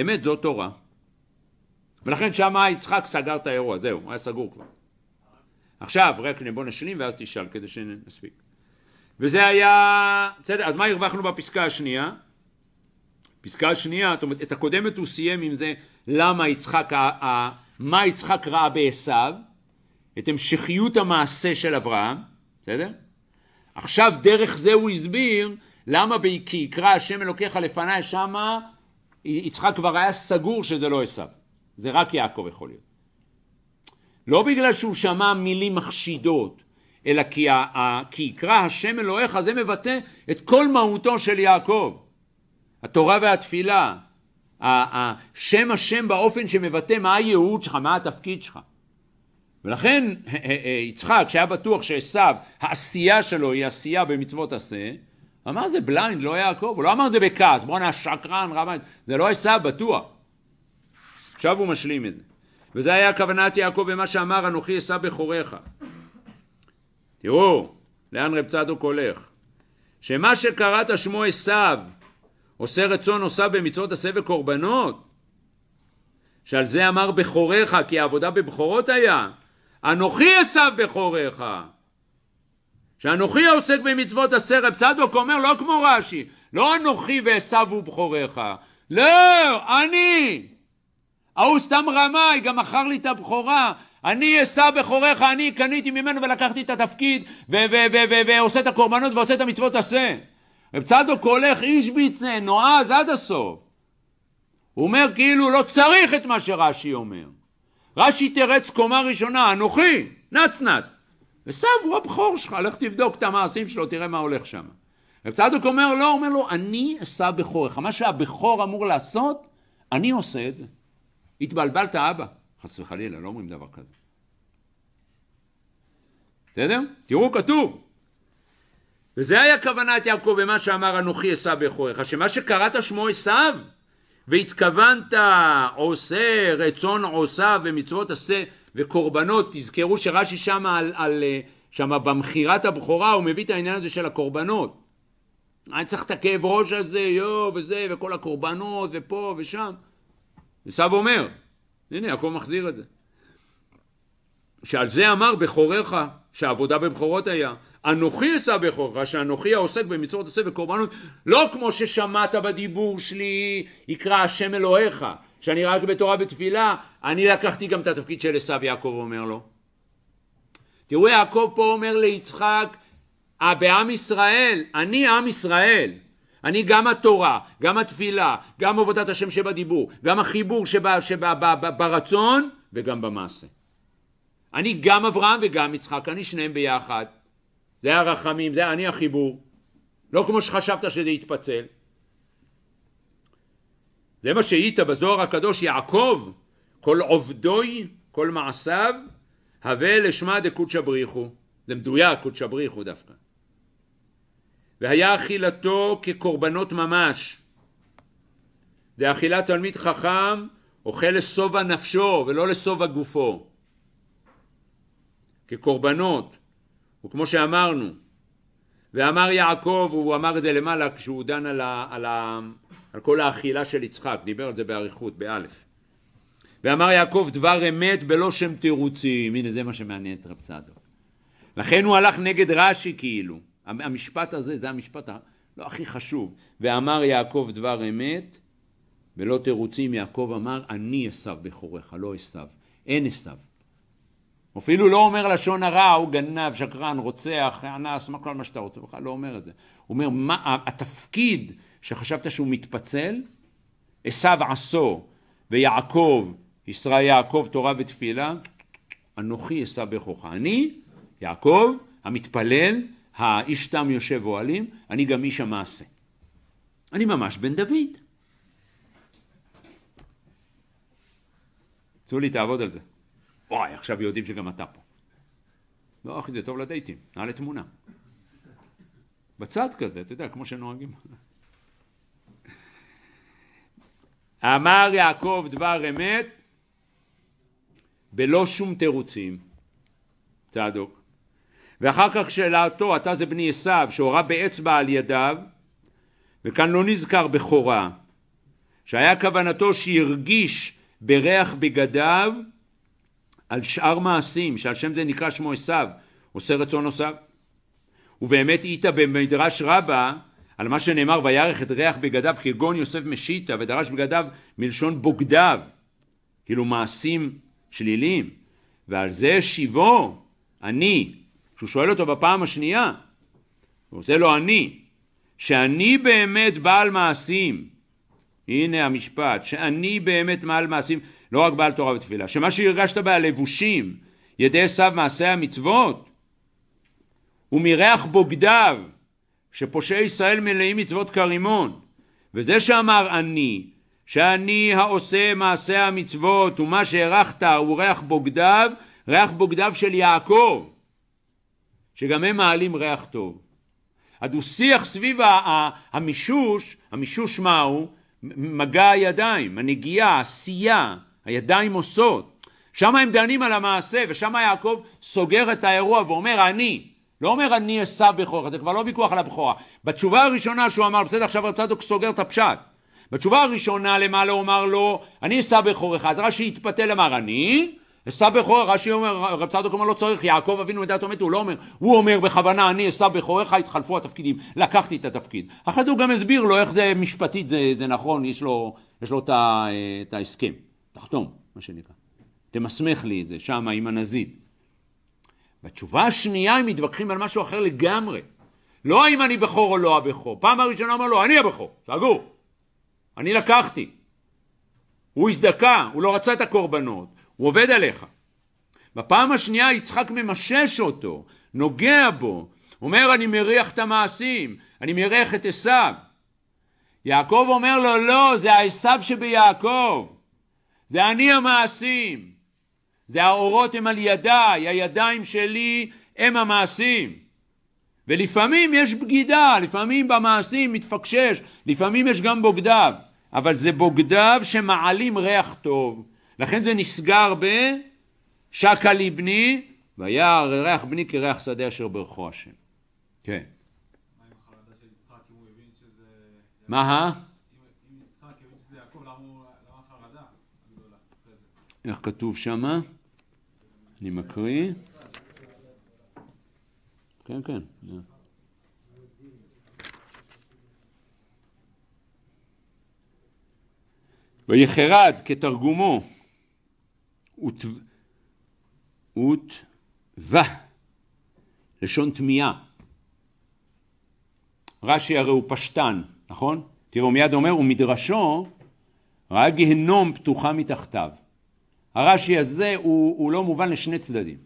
אמת זו תורה. ולכן שם יצחק סגר את האירוע, זהו, הוא היה סגור כבר. עכשיו, רק בוא נשלים ואז תשאל כדי שנספיק. וזה היה, בסדר, אז מה הרווחנו בפסקה השנייה? פסקה השנייה, זאת אומרת, את הקודמת הוא סיים עם זה למה יצחק, ה, ה, מה יצחק ראה בעשו, את המשכיות המעשה של אברהם, בסדר? עכשיו דרך זה הוא הסביר למה כי יקרא השם אלוקיך לפניי שמה יצחק כבר היה סגור שזה לא עשו, זה רק יעקב יכול להיות. לא בגלל שהוא שמע מילים מחשידות, אלא כי, ה, ה, כי יקרא השם אלוהיך זה מבטא את כל מהותו של יעקב. התורה והתפילה, שם השם באופן שמבטא מה הייעוד שלך, מה התפקיד שלך. ולכן יצחק, שהיה בטוח שעשו, העשייה שלו היא עשייה במצוות עשה, אמר זה בליינד, לא יעקב, הוא לא אמר את זה בכעס, בואנה שקרן, רמאי, זה לא עשיו בטוח. עכשיו הוא משלים את זה. וזה היה כוונת יעקב במה שאמר אנוכי עשיו בכוריך. תראו לאן רב צדוק הולך. שמה שקראת שמו עשיו עושה רצון עושה במצוות עשה וקורבנות שעל זה אמר בכוריך כי העבודה בבכורות היה אנוכי עשיו בכוריך שאנוכי העוסק במצוות עשה רב צדוק אומר לא כמו רש"י, לא אנוכי ועשו הוא ובכוריך, לא, אני. ההוא סתם רמאי, גם מכר לי את הבכורה, אני אשא בכוריך, אני קניתי ממנו ולקחתי את התפקיד ועושה את הקורבנות ועושה את המצוות עשה. רב צדוק הולך איש ביצנה, נועז עד הסוף. הוא אומר כאילו לא צריך את מה שרש"י אומר. רש"י תרץ קומה ראשונה, אנוכי, נצנץ. וסב הוא הבכור שלך, לך תבדוק את המעשים שלו, תראה מה הולך שם. רב צדוק אומר לא, אומר לו, אני אשא בכורך. מה שהבכור אמור לעשות, אני עושה את זה. התבלבלת אבא. חס וחלילה, לא אומרים דבר כזה. בסדר? תראו, כתוב. וזה היה כוונת יעקב במה שאמר אנוכי אשא בכורך. שמה שקראת שמו עשיו, והתכוונת עושה רצון עושה ומצוות עשה וקורבנות, תזכרו שרש"י שם על, על, אה, שם במכירת הבכורה הוא מביא את העניין הזה של הקורבנות. אני צריך את הכאב ראש הזה, יו, וזה, וכל הקורבנות, ופה ושם. וסב אומר, הנה יעקב מחזיר את זה. שעל זה אמר בכורך, שהעבודה בבכורות היה, אנוכי אשא בכורך, שאנוכי העוסק במצוות עושה וקורבנות, לא כמו ששמעת בדיבור שלי, יקרא השם אלוהיך, שאני רק בתורה בתפילה, אני לקחתי גם את התפקיד של עשיו, יעקב אומר לו. תראו, יעקב פה אומר ליצחק, אה, בעם ישראל, אני עם ישראל. אני גם התורה, גם התפילה, גם עבודת השם שבדיבור, גם החיבור שברצון שבא, שבא, וגם במעשה. אני גם אברהם וגם יצחק, אני שניהם ביחד. זה הרחמים, זה אני החיבור. לא כמו שחשבת שזה יתפצל. זה מה שהיית בזוהר הקדוש יעקב, כל עובדוי, כל מעשיו, הווה לשמא דקודשא בריחו, זה מדויק, קודשא בריחו דווקא. והיה אכילתו כקורבנות ממש. זה אכילת תלמיד חכם אוכל לשובע נפשו ולא לשובע גופו. כקורבנות, וכמו שאמרנו, ואמר יעקב, הוא אמר את זה למעלה כשהוא דן על, ה, על, ה, על כל האכילה של יצחק, דיבר על זה באריכות, באלף. ואמר יעקב דבר אמת בלא שם תירוצים, הנה זה מה שמעניין את רב צדוק. לכן הוא הלך נגד רש"י כאילו, המשפט הזה זה המשפט לא הכי חשוב, ואמר יעקב דבר אמת בלא תירוצים, יעקב אמר אני עשו בכורך, לא עשו, אין עשו. הוא אפילו לא אומר לשון הרע, הוא גנב, שקרן, רוצח, אנס, מה כל מה שאתה רוצה, הוא בכלל לא אומר את זה. הוא אומר, מה התפקיד שחשבת שהוא מתפצל? עשו עשו ויעקב, ישראל יעקב תורה ותפילה, אנוכי אשא בכוחה. אני, יעקב, המתפלל, האיש תם יושב אוהלים, אני גם איש המעשה. אני ממש בן דוד. צאו לי, תעבוד על זה. וואי, עכשיו יודעים שגם אתה פה. לא, אחי, זה טוב לדייטים, נעלה תמונה. בצד כזה, אתה יודע, כמו שנוהגים. אמר יעקב דבר אמת בלא שום תירוצים, צדוק. ואחר כך שאלתו, אתה זה בני עשיו, שהורה באצבע על ידיו, וכאן לא נזכר בכורה, שהיה כוונתו שהרגיש בריח בגדיו על שאר מעשים, שעל שם זה נקרא שמו עשיו, עושה רצון עושיו. ובאמת איתה במדרש רבה, על מה שנאמר וירך את ריח בגדיו כגון יוסף משיתה ודרש בגדיו מלשון בוגדיו כאילו מעשים שליליים ועל זה שיבו אני כשהוא שואל אותו בפעם השנייה הוא עושה לו אני שאני באמת בעל מעשים הנה המשפט שאני באמת בעל מעשים לא רק בעל תורה ותפילה, שמה שהרגשת בהלבושים, ידי עשיו מעשי המצוות, הוא מריח בוגדיו, שפושעי ישראל מלאים מצוות כרימון, וזה שאמר אני, שאני העושה מעשי המצוות, ומה שהרחת הוא ריח בוגדיו, ריח בוגדיו של יעקב, שגם הם מעלים ריח טוב. הדו-שיח סביב המישוש, המישוש מהו? מגע הידיים, הנגיעה, העשייה, הידיים עושות. שם הם דנים על המעשה, ושם יעקב סוגר את האירוע ואומר אני, לא אומר אני אשא בכורך, זה כבר לא ויכוח על הבכורה. בתשובה הראשונה שהוא אמר, בסדר, עכשיו הצדוק סוגר את הפשט. בתשובה הראשונה למעלה הוא אמר לו, אני אשא בכורך, אז רש"י התפתל אמר אני, אשא בכורך, רש"י אומר, רב צדוק אומר לא צריך, יעקב אבינו מדעת מת, הוא לא אומר, הוא אומר בכוונה אני אשא בכורך, התחלפו התפקידים, לקחתי את התפקיד. אחרי זה הוא גם הסביר לו איך זה משפטית זה, זה נכון, יש לו, יש לו את, אה, את ההסכם. תחתום, מה שנקרא. תמסמך לי את זה, שם עם הנזיד. בתשובה השנייה הם מתווכחים על משהו אחר לגמרי. לא האם אני בכור או לא הבכור. פעם הראשונה אמר לו, לא, אני הבכור, סגור. אני לקחתי. הוא הזדכה, הוא לא רצה את הקורבנות, הוא עובד עליך. בפעם השנייה יצחק ממשש אותו, נוגע בו, אומר אני מריח את המעשים, אני מריח את עשיו. יעקב אומר לו לא, זה העשיו שביעקב. זה אני המעשים, זה האורות הם על ידיי, הידיים שלי הם המעשים. ולפעמים יש בגידה, לפעמים במעשים מתפקשש, לפעמים יש גם בוגדיו, אבל זה בוגדיו שמעלים ריח טוב, לכן זה נסגר בשקה לי בני, וירא ריח בני כריח שדה אשר ברכו השם. כן. מה עם החרדה של יצחק אם הוא הבין שזה... מה? איך כתוב שמה? אני מקריא. כן, כן. ויחרד כתרגומו, ותווה, לשון תמיהה. רש"י הרי הוא פשטן, נכון? תראו, מיד אומר, ומדרשו ראה גיהנום פתוחה מתחתיו. הרש"י הזה הוא, הוא לא מובן לשני צדדים.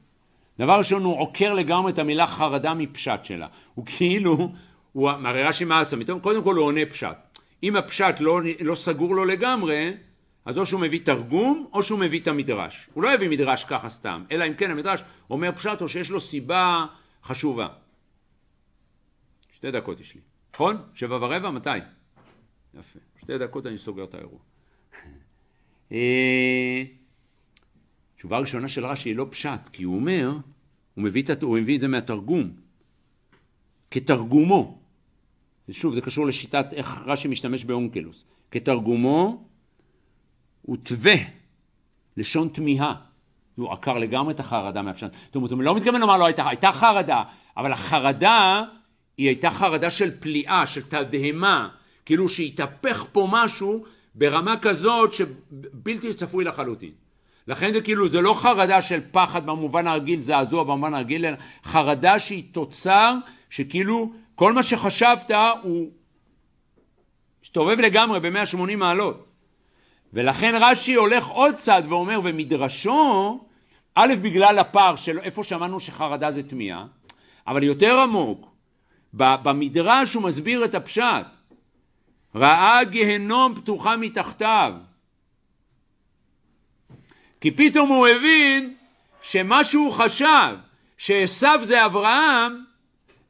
דבר ראשון, הוא עוקר לגמרי את המילה חרדה מפשט שלה. הוא כאילו, הוא, הרי רש"י מה עצמי, קודם כל הוא עונה פשט. אם הפשט לא, לא סגור לו לגמרי, אז או שהוא מביא תרגום, או שהוא מביא את המדרש. הוא לא יביא מדרש ככה סתם, אלא אם כן המדרש אומר פשט, או שיש לו סיבה חשובה. שתי דקות יש לי, נכון? שבע ורבע? מתי? יפה. שתי דקות אני סוגר את האירוע. אה, התשובה הראשונה של רש"י היא לא פשט, כי הוא אומר, הוא מביא, את, הוא מביא את זה מהתרגום, כתרגומו, ושוב זה קשור לשיטת איך רש"י משתמש באונקלוס, כתרגומו הוא תווה, לשון תמיהה, הוא עקר לגמרי את החרדה מהפשט, זאת אומרת הוא לא מתכוון לומר לו לא, הייתה, הייתה חרדה, אבל החרדה היא הייתה חרדה של פליאה, של תדהמה, כאילו שהתהפך פה משהו ברמה כזאת שבלתי צפוי לחלוטין. לכן זה כאילו, זה לא חרדה של פחד במובן הרגיל, זעזוע במובן הרגיל, אלא חרדה שהיא תוצר שכאילו כל מה שחשבת הוא מסתובב לגמרי ב-180 מעלות. ולכן רש"י הולך עוד צעד ואומר, ומדרשו, א', בגלל הפער של איפה שמענו שחרדה זה תמיהה, אבל יותר עמוק, במדרש הוא מסביר את הפשט, ראה גיהנום פתוחה מתחתיו, כי פתאום הוא הבין שמה שהוא חשב שעשו זה אברהם,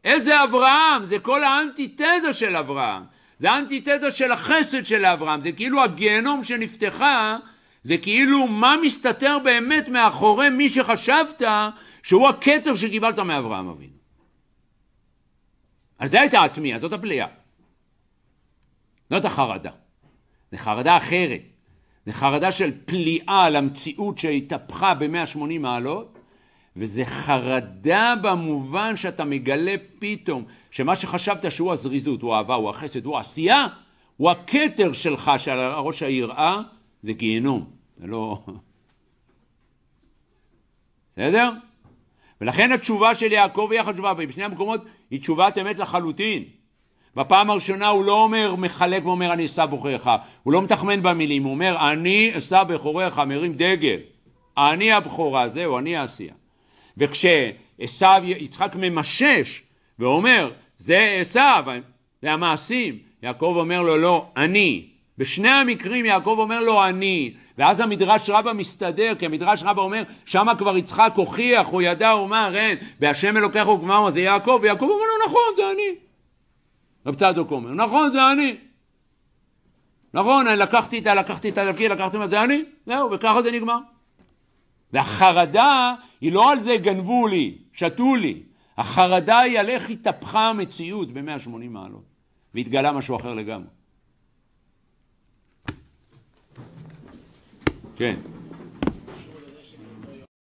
איזה אברהם? זה כל האנטיתזה של אברהם. זה האנטיתזה של החסד של אברהם. זה כאילו הגיהנום שנפתחה, זה כאילו מה מסתתר באמת מאחורי מי שחשבת שהוא הכתר שקיבלת מאברהם אבינו. אז זו הייתה התמיהה, זאת הפליאה. זאת החרדה. זו חרדה אחרת. זה חרדה של פליאה למציאות שהתהפכה ב-180 מעלות, וזה חרדה במובן שאתה מגלה פתאום שמה שחשבת שהוא הזריזות, הוא האהבה, הוא החסד, הוא העשייה, הוא הכתר שלך, של ראש היראה, זה גיהנום, זה לא... בסדר? ולכן התשובה של יעקב היא החשובה, ובשני המקומות היא תשובת אמת לחלוטין. בפעם הראשונה הוא לא אומר, מחלק ואומר אני אשא בכוריך, הוא לא מתחמן במילים, הוא אומר אני אשא בכוריך, מרים דגל, אני הבכורה, זהו, אני העשייה. וכשעשו, יצחק ממשש ואומר, זה עשו, זה המעשים, יעקב אומר לו לא, אני. בשני המקרים יעקב אומר לו אני, ואז המדרש רבא מסתדר, כי המדרש רבא אומר, שמה כבר יצחק הוכיח, הוא ידע, הוא אמר, אין, בהשם אלוקיך הוא וגמר, זה יעקב, ויעקב אומר לו נכון, זה אני. רב צדוק אומר, נכון זה אני. נכון, אני לקחתי את ה... לקחתי את הדרכי, לקחתי את זה אני, זהו, וככה זה נגמר. והחרדה היא לא על זה גנבו לי, שתו לי, החרדה היא על איך התהפכה המציאות ב-180 מעלות, והתגלה משהו אחר לגמרי. כן.